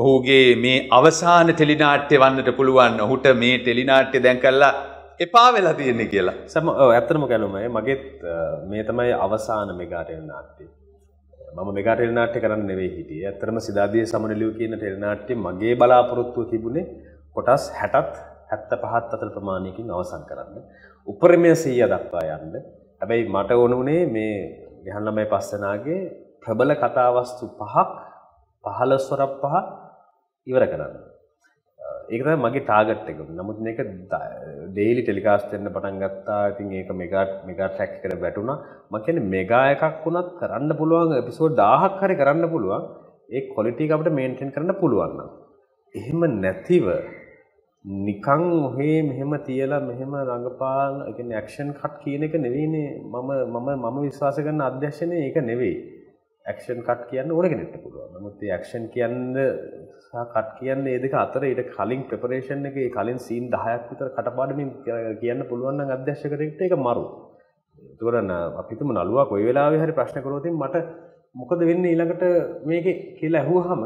Speaker 2: ඔහුගේ මේ අවසාන ටෙලිනාට්‍ය වන්නට පුළුවන් ඔහුට මේ ටෙලිනාට්‍ය දැන් කල්ලා එපා වෙලා තියෙන්නේ කියලා
Speaker 1: සම ඇත්තනම කැලුමයි මගෙත් මේ තමයි අවසාන මෙගා ටෙලිනාට්‍ය මම මෙගා ටෙලිනාට්‍ය කරන්න නෙවෙයි හිටියේ ඇත්තරම සිදාදිය සමනලියු කියන ටෙලිනාට්‍ය මගේ බලාපොරොත්තුව තිබුණේ කොටස් 60ත් 75ත් අතර ප්‍රමාණයකින් අවසන් කරන්න. උපරිමය 100 දක්වා යන්න. හැබැයි මට ඕන උනේ මේ ගැහන් ළමයි පස්සනාගේ ප්‍රබල කතාවස්තු පහක් 15 ස්වරක් පහ ඉවර කරන්න. ඒක තමයි මගේ ටාගට් එක. නමුත් මේක ඩේලි ටෙලිකාස්ට් වෙන්න පටන් ගත්තා. ඉතින් ඒක මෙගා මෙගා ට්‍රැක් එකට වැටුණා. මම කියන්නේ මෙගා එකක් වුණත් කරන්න පුළුවන් එපිසෝඩ් 1000ක් හරි කරන්න පුළුවන්. ඒ ක්වොලිටි එක අපිට මේන්ටේන් කරන්න පුළුවන් නම්. එහෙම නැතිව නිකන් ඔහේ මෙහෙම තියලා මෙහෙම රඟපාල් ඒ කියන්නේ ඇක්ෂන් කට් කියන එක නෙවෙයිනේ මම මම මම විශ්වාස කරන අධ්‍යක්ෂණය ඒක නෙවෙයි. ඇක්ෂන් කට් කියන්න ඕන කෙනෙක්ට පුළුවන්. නමුත් මේ ඇක්ෂන් කියන්නේ සහ කට් කියන්නේ මේ දෙක අතර ඊට කලින් ප්‍රෙපරේෂන් එකේ කලින් සීන් 10ක් විතර කටපාඩමින් කියන්න පුළුවන් නම් අධ්‍යක්ෂකරෙක්ට ඒක මරු. ඒතකොට අපි තුමු නළුවා කොයි වෙලාවෙ හරි ප්‍රශ්න කරොත් මට මොකද වෙන්නේ ඊළඟට මේකේ කියලා ඇහුවාම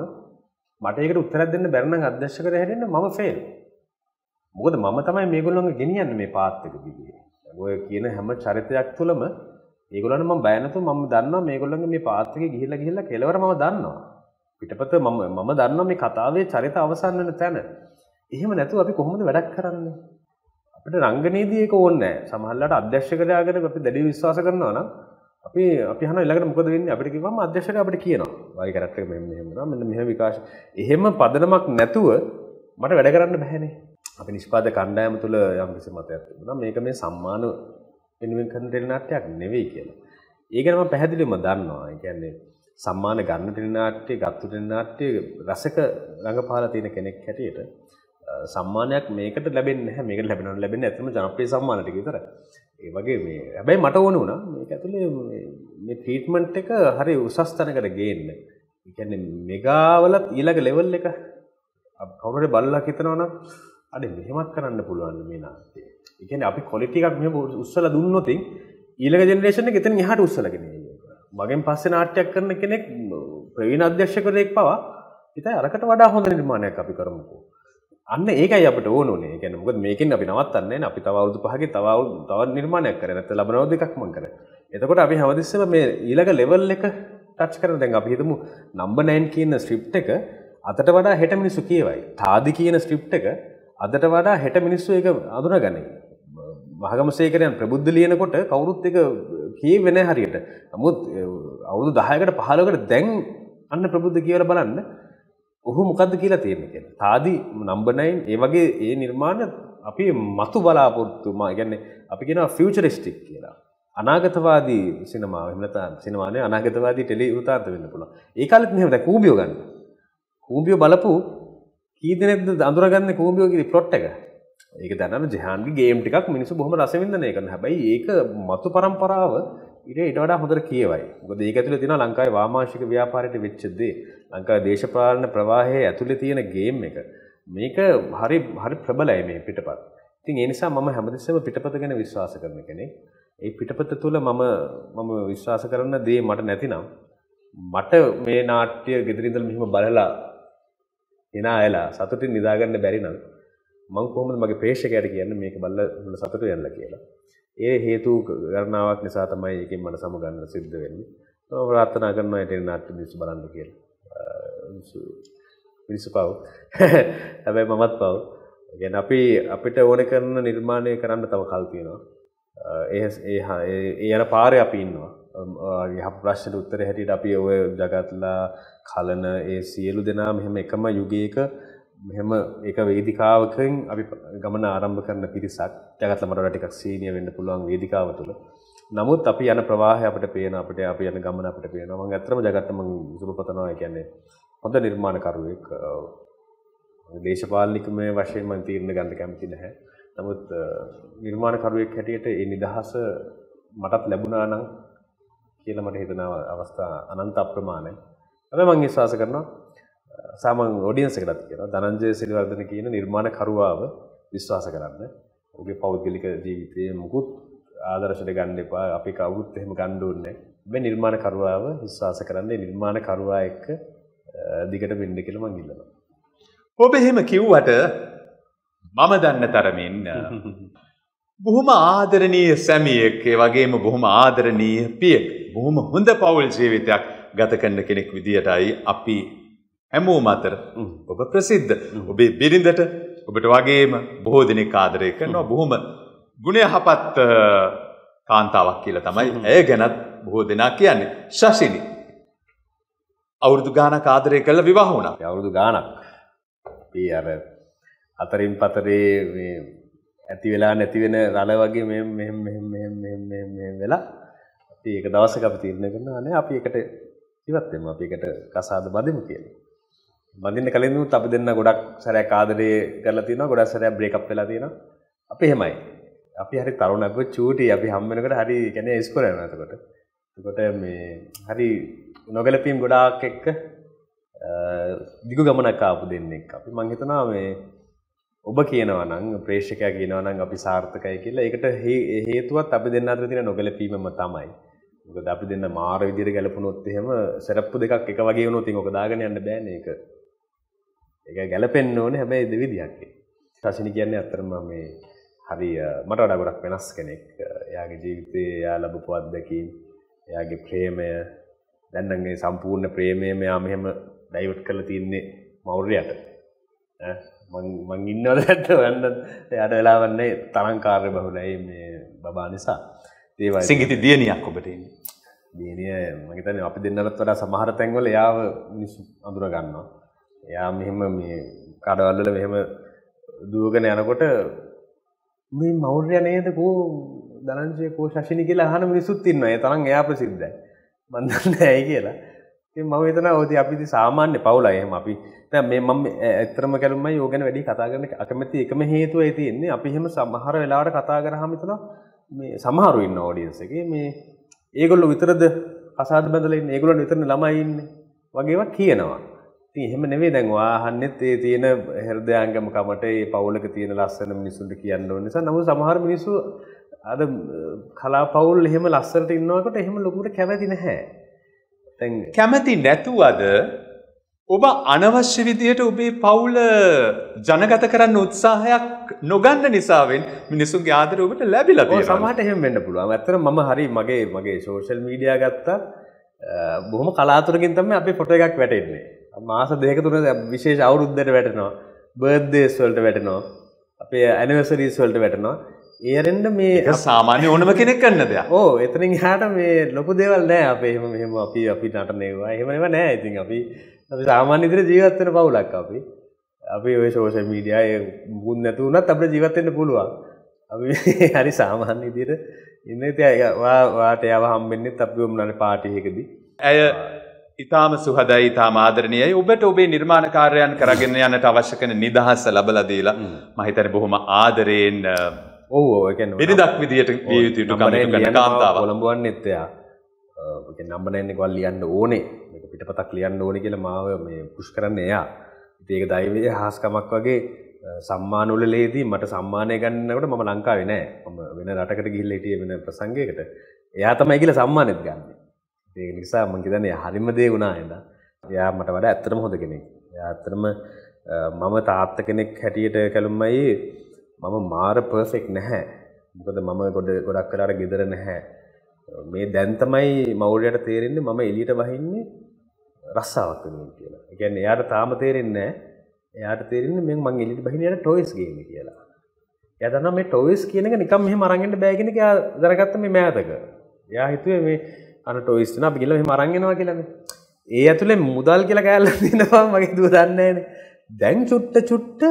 Speaker 1: මට ඒකට උත්තරයක් දෙන්න බැරි නම් අධ්‍යක්ෂකරයා හැදෙන්න මම ෆේල්. මොකද මම තමයි මේගොල්ලොන්ගේ ගෙනියන්නේ මේ පාත් එක දිගේ. ඔය කියන හැම චරිතයක් තුළම ඒගොල්ලන් මම බය නැතුව මම දන්නවා මේගොල්ලන්ගේ මේ පාත් එකේ ගිහිල්ලා ගිහිල්ලා කෙලවර මම දන්නවා. පිටපත මම මම දන්නවා මේ කතාවේ චරිත අවසන් වෙන තැන. එහෙම නැතුව අපි කොහොමද වැඩක් කරන්නේ? අපිට රංගනයේදී ඒක ඕනේ නැහැ. සමහරවිට අධ්‍යක්ෂකයා ගැන අපි දැඩිව විශ්වාස කරනවා නම් අපි අපි හන ඊළඟට මොකද වෙන්නේ අපිට කිව්වම අධ්‍යක්ෂකයා අපිට කියනවා වගේ කැරක්ටර් එක මෙන්න මෙහෙම වෙනවා මෙන්න මෙහෙම විකාශ එහෙම පදනමක් නැතුව මට වැඩ කරන්න බෑනේ අපි නිෂ්පාදක කණ්ඩායම තුල යම්කිසි මතයක් තිබුණා මේක මේ සම්මාන වෙනුවෙන් කරන ටෙලි නාට්‍යයක් නෙවෙයි කියලා. ඒ ගැන මම පැහැදිලිවම දන්නවා. ඒ කියන්නේ සම්මාන ගන්න ටෙලි නාට්‍ය, ගත්තු ටෙලි නාට්‍ය රසක රඟපාලා තියෙන කෙනෙක් හැටියට සම්මානයක් මේකට ලැබෙන්නේ නැහැ. මේකට ලැබෙනවා ලැබෙන්නේ ඇත්තම ජනප්‍රිය සම්මාන ටික විතරයි. ඒ වගේ මේ හැබැයි මට ඕන වුණා මේක ඇතුලේ මේ ට්‍රීට්මන්ට් එක හරි උසස් තැනකට ගේන්න. ඒ කියන්නේ මෙගාවලත් ඊළඟ ලෙවල් එක කවුරුහරි බලලා හිතනවනම් අඩ මෙහෙමත් කරන්න පුළුවන් මේ නාස්තේ. ඒ කියන්නේ අපි ක්වොලිටි එකක් මෙහෙම උස්සලා දුන්නොතින් ඊළඟ ජෙනරේෂන් එක එතන එහාට උස්සලාගෙන යනවා. මගෙන් පස්සේ නාට්‍යයක් කරන කෙනෙක් ප්‍රවීණ අධ්‍යක්ෂකවරයෙක් පවා ඉතින් අරකට වඩා හොඳ නිර්මාණයක් අපි කරමුකෝ. අන්න ඒකයි අපිට ඕන උනේ. ඒ කියන්නේ මොකද මේකෙන් අපි නවත්තන්නේ නැහැ. අපි තව අවුරුදු පහකින් තව අවුරුදු තවත් නිර්මාණයක් කරේ. නැත්නම් ලබනව දෙකක් මං කරේ. එතකොට අපි හැමදෙස්සෙම මේ ඊළඟ ලෙවල් එක ටච් කරන දැන් අපි හිතමු නම්බර් 9 කියන ස්ක්‍රිප්ට් එක අතට වඩා හෙට මිනිස්සු කියවයි. තාදි කියන ස්ක්‍රිප්ට් එක අදට වඩා හෙට මිනිස්සු එක අඳුන ගනී. මහගමසේකරයන් ප්‍රබුද්ධ ලියනකොට කවුරුත් එක කිය වෙන හරියට. නමුත් අවුරුදු 10කට 15කට දැන් අන්න ප්‍රබුද්ධ කියලා බලන්න. ඔහු මොකද්ද කියලා තියෙන්නේ කියලා. තාදි නම්බර් 9 ඒ වගේ ඒ නිර්මාණ අපි මතු බලාපොරොත්තු මා කියන්නේ අපි කියනවා ෆියුචරිස්ටික් කියලා. අනාගතවාදී සිනමාව එහෙම නැත්නම් සිනමානේ අනාගතවාදී ටෙලි වෘතාන්ත වෙන්න පුළුවන්. ඒ කාලෙත් මෙහෙම දැන් කූඹියෝ ගන්න. කූඹියෝ බලපු කීදනෙද අඳුරගන්න කූම්බියෝගේ පොට් එක ඒක දැන ජහන්ගේ ගේම් ටිකක් මිනිසු බොහම රසවිදන එකන හැබයි ඒක මතු පරම්පරාව ඉට ඉටඩා හොඳර කියවයි ගොද ඒක ඇතුළ තින ලංකායි වාමාශික ව්‍යාපාරයට වෙච්චද්දේ ලංකා දේශපාලන ප්‍රවාහය ඇතුළේ තියෙන ගේම් එක මේක හරි හරි ප්‍රබලයි මේ පිටපත් ඉතින් ඒනිසා මම හැමදිස්සම පිටපත ගැන විශ්වාස කරන කෙනෙ ඒ පිටපත තුළ මම මම විශ්වාස කරන්න දේ මට නැතිනම් මට මේ නාට්‍ය ගෙදරින්දල් මෙහිම බලලා එන අයලා සතුටින් නිදාගන්න බැරි නම් මම කොහොමද මගේ ප්‍රේක්ෂකයාට කියන්නේ මේක බල්ලා සතුට වෙනලා කියලා. ඒ හේතු ගණනාවක් නිසා තමයි එකෙන් මට සමගන්න සිද්ධ වෙන්නේ. මම ප්‍රාර්ථනා කරනවා ඒ නාට්‍ය මිනිස්සු බලන්න කියලා. මිනිස්සු පව්. හැබැයි මමත් පව්. يعني අපි අපිට ඕන කරන නිර්මාණය කරන්න තව කල් තියෙනවා. ඒ ඒ යන පාරේ අපි ඉන්නවා. ප්‍රශ්ට උත්තර හැටියට අපි ඔය ජගත්ලා කලන ඒ සියලු දෙනා මෙහෙම එකම යුගයක මෙහෙම එක වේදිකාවකින් අපි ගමන ආරම්භ කරන පිරිසක් ජගත්ලා මට ටිකක් සීනිය වෙන්න පුළුවන් වේදිකාව තුළ. නමුත් අපි යන ප්‍රවාහය අපිට පේන අපිට අපි යන ගමන අපිට පේනවා. මම ඇත්තටම ජගත්ත මම සුරපතනවා. ඒ කියන්නේ හොඳ නිර්මාණකරුවෙක් දේශපාලනික මේ වශයෙන් මම තීරණ ගන්න කැමති නැහැ. නමුත් නිර්මාණකරුවෙක් හැටියට ඒ නිදහස මටත් ලැබුණා නම් කියලා මට හිතන අවස්ථා අනන්ත අප්‍රමාණයි. හැබැයි මම විශ්වාස කරනවා සාමාන්‍ය ඔඩියන්ස් එකටත් කියනවා ධනංජය සිරිවර්ධන කියන නිර්මාණකරුවාව විශ්වාස කරන්න. ඔහුගේ පෞද්ගලික ජීවිතයේ මුකුත් ආදර්ශයට ගන්න එපා. අපි කවුරුත් එහෙම ගන්න ඕනේ නැහැ. නිර්මාණකරුවාව විශ්වාස කරන්න නිර්මාණකරුවා එක්ක දිගට වෙන්න කියලා මම ඉල්ලනවා. ඔබ එහෙම කිව්වට
Speaker 2: මම දන්න තරමින්
Speaker 1: බොහොම ආදරණීය
Speaker 2: සැමියෙක් ඒ වගේම බොහොම ආදරණීය පියෙක් බොහොම හොඳ පවුල් ජීවිතයක් ගත කරන්න කෙනෙක් විදිහටයි අපි හැමෝම අතර ඔබ ප්‍රසිද්ධ. ඔබේ බිරිඳට ඔබට වගේම බොහෝ දෙනෙක් ආදරය කරනවා. බොහොම ගුණයහපත් කාන්තාවක් කියලා තමයි ඇය ගැනත් බොහෝ දෙනා කියන්නේ. ශෂිනි.
Speaker 1: අවුරුදු ගානක් ආදරය කළ විවාහ වුණා. අවුරුදු ගානක්. අපි අර අතරින් පතරේ මේ ඇති වෙලා නැති වෙන රළ වගේ මෙහෙම මෙහෙම මෙහෙම මෙහෙම මෙහෙම වෙලා අපි ඒක දවසක අපි තීරණය කරනවා නේ අපි එකට ඉවත් වෙමු අපි එකට කසාද බඳිමු කියලා. බඳින්න කලින්මුත් අපි දෙන්න ගොඩක් සැරයක් ආදරේ කරලා තියෙනවා ගොඩක් සැරයක් බ්‍රේක්අප් වෙලා තියෙනවා. අපි එහෙමයි. අපි හරි තරුණ අපි චූටි අපි හම් වෙනකොට හරි කියන්නේ ඉස්කෝල යනවා එතකොට. එතකොට මේ හරි නොගැලපීම් ගොඩාක් එක්ක දිගු ගමනක් ආපු දෙන්නෙක්. අපි මං හිතනවා මේ ඔබ කියනවා නම් ප්‍රේක්ෂකයා කියනවා නම් අපි සාර්ථකයි කියලා ඒකට හේතුවත් අපි දෙන්න අතර තියෙන නොගැලපීමම තමයි. මොකද අපි දෙන්න මාර විදිහට ගැලපුණොත් එහෙම සරප්පු දෙකක් එක වගේ වුණොත් ඉතින් ඔක දාගෙන යන්න බෑනේ ඒක. ඒක ගැලපෙන්න ඕනේ හැබැයි දෙවිදියක් ඒ. ශාසිනි කියන්නේ අත්‍තරම මේ හරි මට වඩා ගොඩක් වෙනස් කෙනෙක්. එයාගේ ජීවිතේ එයා ලැබපු අත්දැකීම්, එයාගේ ප්‍රේමය, දැන් නම් මේ සම්පූර්ණ ප්‍රේමය මෙයා මෙහෙම ඩයිවර්ට් කරලා තින්නේ මෞර්යයට. ඈ මං මං ඉන්නවද නැද්ද? එයාට වෙලාවක් නැහැ තරංකාරය බහුලයි මේ බබා නිසා. ඒවා සිංගිති දියනියක් ඔබට දියනිය මගේතන අපි දෙන්නලත් වඩා සමහර තැන්වල යාව මිනිස්සු අඳුර ගන්නවා. එයා මෙහෙම මේ කඩවල්වල මෙහෙම දුවගෙන යනකොට මේ මෞර්ය නේද කෝ දනංජය කෝ ශෂිනි කියලා අහන මිනිස්සුත් ඉන්නවා. ඒ තරම් එයා ප්‍රසිද්ධයි. මන් දන්නේ ඇයි කියලා. ඉතින් මම හිතනවා ඔය අපි ඉතින් සාමාන්‍ය පවුලයි එහෙම අපි දැන් මේ මම ඇත්තම කැලුම්මයි යෝග ගැන වැඩි කතා කරන්න අකමැති එකම හේතුවයි තියෙන්නේ අපි එහෙම සමහර වෙලාවට කතා කරාම හිතනවා මේ සමහරු ඉන්න ඔඩියන්ස් එකේ මේ ඒගොල්ලෝ විතරද කසාද බඳලා ඉන්නේ ඒගොල්ලෝ විතරනේ ළමයි ඉන්නේ වගේ ඒවා කියනවා. ඉතින් එහෙම නෙවෙයි දැන් ඔයා අහන්නෙත් ඒ තියෙන හෘදයාංගම කමට ඒ පවුලක තියෙන ලස්සන මිනිසුන්ට කියන්න ඕන නිසා නමුත් සමහර මිනිස්සු අද කලාපවුල් එහෙම ලස්සනට ඉන්නකොට එහෙම ලොකුට කැමති නැහැ. කැමති නැතුවද ඔබ අනවශ්‍ය විදියට ඔබේ පවුල ජනගත කරන්න උත්සාහයක් නොගන්න නිසාවෙන් මිනිසුන්ගේ ආදර ඔබට ලැබිල සමට එහෙම වෙන්න පුළුව ඇතර ම හරි මගේ මගේ සෝෂල් මීඩිය ගත්තා බොහම කලාතුරකින් තම අපි පොට එකක් වැටෙන්නේ මාස දෙක තුන විශේෂ අවුරුද්ධට වැටනවා බර්ධදේස්වල්ට වැටනවා අපේ ඇනවසරීස්වල්ට වැටනවා ඒරෙන්ඩ මේ සාමාන්‍ය ඕනම කෙනෙක් කන්න දෙයක් ඕ එතනින් හට මේ ලොකු දේවල් නෑ අප එහෙම මෙහම අපි අපි නටනවා එහෙමම නෑ ඉතින් අපි අපි සාමාන්‍යතර ජීවත්වන පවුලක් අපි අපි ඔය ශෝෂ මීඩියය මුන් නැතුවනත් අපට ජීවත්වෙන්න පුළුවන් අපි හරි සාමාන්‍ය ඉදිර ඉන්න වාට යව හම්බෙන්න්නෙත් අපි ොම්නට පාටියකදී
Speaker 2: ඇය ඉතාම සුහදයි ඉතා ආදරණයයි ඔබට ඔබේ නිර්මාණකාරයන් කරගෙන යනට අවශ්‍යකන නිදහස ලබලදීලා මහිතන බොහොම ආදරයෙන් ඕ පිරිදක් විදිට ගියයුතුට කාතාව
Speaker 1: ලඹුවන් එත්තයා නම්බනන්නේ ගොල් ලියන්න ඕනේ පිට පතක් ලියන්න ඕන කියල මාව මේ පුෂ් කරන්න එයා ඒක දයිවය හාස්කමක් වගේ සම්මානුල ලේදී මට සම්මානය ගන්නකට මම ලංකාවේ නෑ ම වෙන රටකට ගිල්ල හිටිය වෙන ප්‍රසංගයකට එයා තමයි කියලා සම්මානත් ගන්න ඒ නිසා මංකිතනය හරිම දේ වුණා එන්න එයා මට වඩ ඇත්තරම හොඳ කෙනෙක් ඇත්තරම මම තාත්ත කෙනෙක් හැටියට කළුම්මයි මම මාර පර්ෆෙක්ට් නැහැ. මොකද මම ගොඩ ගොඩක් කරාට gedara නැහැ. මේ දැන් තමයි මවුලයට තේරෙන්නේ මම එළියට වහින්නේ රස්සාවක් වෙනුවෙන් කියලා. ඒ කියන්නේ එයාට තාම තේරෙන්නේ එයාට තේරෙන්නේ මම මං එළියට බහින යන ටොයිස් ගේම් කියලා. එයා දන්නවා මේ ටොයිස් කියන එක නිකන් මෙහෙම අරන් යන්න බෑ කියන එක එයා දැනගත්ත මේ මෑතක. එයා හිතුවේ මේ අර ටොයිස් දෙන අපි ගිහලා මෙහෙම අරන් යනවා කියලානේ. ඒ ඇතුලේ මුදල් කියලා කෑල්ලක් දෙනවා මගේ දුව දන්නේ නැහැනේ. දැන් චුට්ට චුට්ට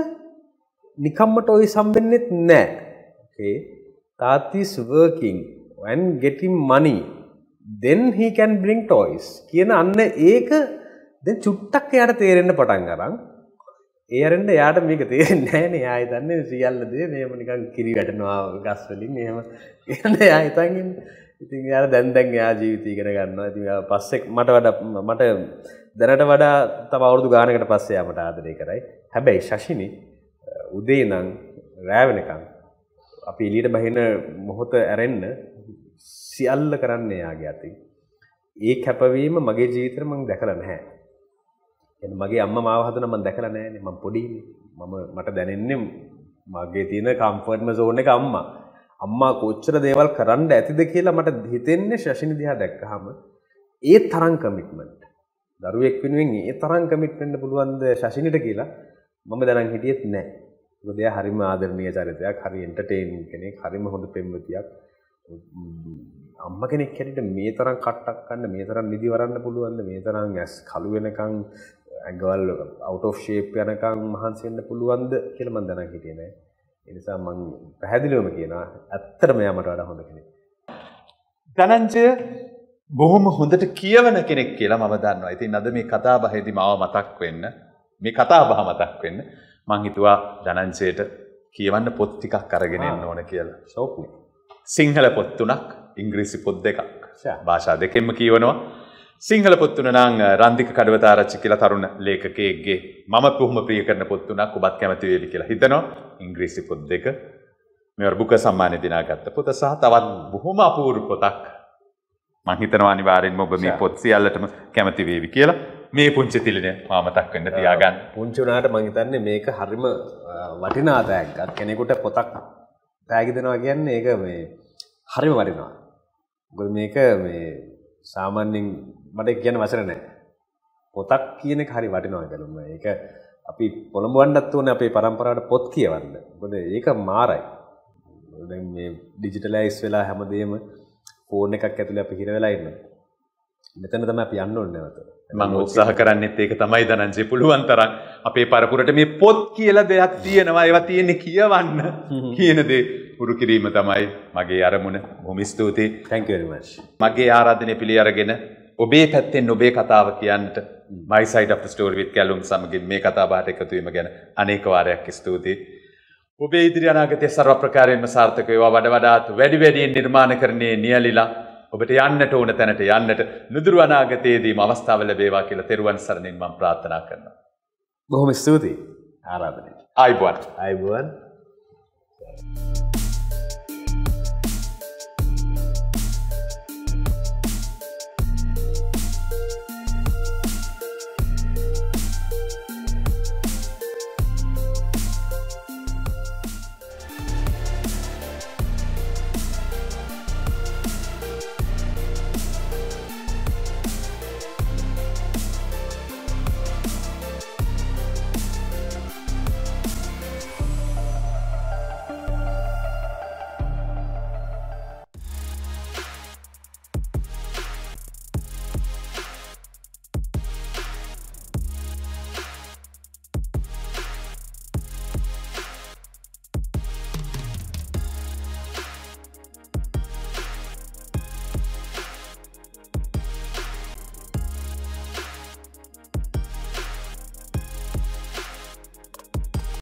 Speaker 1: නිකම්ම ටොයිස් හම්බෙන්නෙත් නෑ. Okay. Tat is working and getting money. Then he can bring toys. කියන අන්න ඒක දැන් චුට්ටක් එයාට තේරෙන්න පටන් අරන් ඒ අරෙන්ද එයාට මේක තේරෙන්නේ නැහැ නේ. එයා හිතන්නේ සියල්ල දේ මේව නිකන් කිරි වැටෙනවා ගස් වලින් එහෙම. එහෙනම් එයා හිතන් ඉන්නේ. ඉතින් එයාට දැන් දැන් එයා ජීවිතය ඉගෙන ගන්නවා. ඉතින් එයා පස්සේ මට වඩා මට දැනට වඩා තව අවුරුදු ගානකට පස්සේ යාමට ආදරය කරයි. හැබැයි ශෂිනී උදේ නම් රෑ වෙනකන් අපි එළියට බහින මොහොත ඇරෙන්න සියල්ල කරන්න එයාගේ අතින්. ඒ කැපවීම මගේ ජීවිතේ මම දැකලා නැහැ. يعني මගේ අම්මා මාව හදන මම දැකලා නැහැනේ. මම පොඩිනේ. මම මට දැනෙන්නේ මගේ තියෙන කම්ෆර්ට් සෝන් එක අම්මා. අම්මා කොච්චර දේවල් කරන්න ඇතිද කියලා මට හිතෙන්නේ ශෂිනි දිහා දැක්කහම ඒ තරම් කමිට්මන්ට්. දරුවෙක් වෙනුවෙන් ඒ තරම් කමිට් වෙන්න පුළුවන්ද ශෂිනිට කියලා මම දැනන් හිටියෙත් නැහැ. මොකද එයා හරිම ආදරණීය චරිතයක්, හරි එන්ටර්ටේනින් කෙනෙක්, හරිම හොඳ පෙම්වතියක්. අම්මා කෙනෙක් හැටියට මේ තරම් කට්ටක් ගන්න, මේ තරම් නිදි වරන්න පුළුවන්ද, මේ තරම් ඇස් කළු වෙනකන් ඇඟවල් out of shape යනකම් මහන්සි වෙන්න පුළුවන්ද කියලා මම දැනන් හිටියේ නෑ. ඒ නිසා මම පැහැදිලිවම කියනවා ඇත්තටම යාමට වඩා හොඳ කෙනෙක්. ධනංජය බොහොම හොඳට කියවන කෙනෙක් කියලා
Speaker 2: මම දන්නවා. ඉතින් අද මේ කතාබහේදී මාව මතක් වෙන්න, මේ කතාබහ මතක් වෙන්න මං හිතුවා ජනංචයට කියවන්න පොත් ටිකක් අරගෙන එන්න ඕන කියලා. ෂෝක්නේ. සිංහල පොත් තුනක්, ඉංග්‍රීසි පොත් දෙකක්. භාෂා දෙකෙන්ම කියවනවා. සිංහල පොත් තුන නම් රන්දික කඩවතාරච්චි කියලා තරුණ ලේඛකයෙක්ගේ මම පුහුම ප්‍රිය කරන පොත් තුනක් ඔබත් කැමති වේවි කියලා හිතනවා. ඉංග්‍රීසි පොත් දෙක. මෙවර බුක සම්මානය දිනාගත්ත පොත සහ තවත් බොහොම අපූර්ව පොතක්. මං හිතනවා අනිවාර්යෙන්ම ඔබ මේ පොත් සියල්ලටම කැමති වේවි කියලා. මේ පුංචි තිලිනේ මා මතක් වෙන්න තියාගන්න.
Speaker 1: පුංචි උනාට මම හිතන්නේ මේක හරිම වටිනා තෑග්ගක්. කෙනෙකුට පොතක් තෑගි දෙනවා කියන්නේ ඒක මේ හරිම වටිනවා. මොකද මේක මේ සාමාන්‍යයෙන් මට කියන්න වසර නැහැ. පොතක් කියන එක හරි වටිනවා කියලා. ඒක අපි පොළඹවන්නත් ඕනේ අපේ પરම්පරාවට පොත් කියවන්න. මොකද ඒක මාරයි. දැන් මේ ඩිජිටලයිස් වෙලා හැමදේම ෆෝන් එකක් ඇතුලේ අපි හිර වෙලා ඉන්නවා. මෙතන තම අපි යන්න ඕනේ නැවත.
Speaker 2: මම උත්සාහ කරන්නෙත් ඒක තමයි දනංජේ පුළුවන් තරම් අපේ පරපුරට මේ පොත් කියලා දෙයක් තියෙනවා ඒවා තියෙන්නේ කියවන්න කියන දේ පුරු කිරීම තමයි මගේ අරමුණ. බොහොම ස්තුතියි. Thank you very much. මගේ ආරාධනය පිළිඅරගෙන ඔබේ පැත්තෙන් ඔබේ කතාව කියන්නට My Side of the Story with Callum සමගින් මේ කතාබහට එකතු වීම ගැන අනේක වාරයක් ස්තුතියි. ඔබේ ඉදිරි අනාගතයේ සර්ව ප්‍රකාරයෙන්ම සාර්ථක වේවා වඩා වඩාත් වැඩි වැඩියෙන් නිර්මාණකරණයේ නියැලිලා ඔබට යන්නට ඕන තැනට යන්නට නුදුරු අනාගතයේදීම අවස්ථාව ලැබේවා කියලා තෙරුවන් සරණින් මම ප්‍රාර්ථනා කරනවා.
Speaker 1: බොහොම ස්තුතියි.
Speaker 2: ආරාධනය. ආයිබුවන්. ආයිබුවන්. Thank you.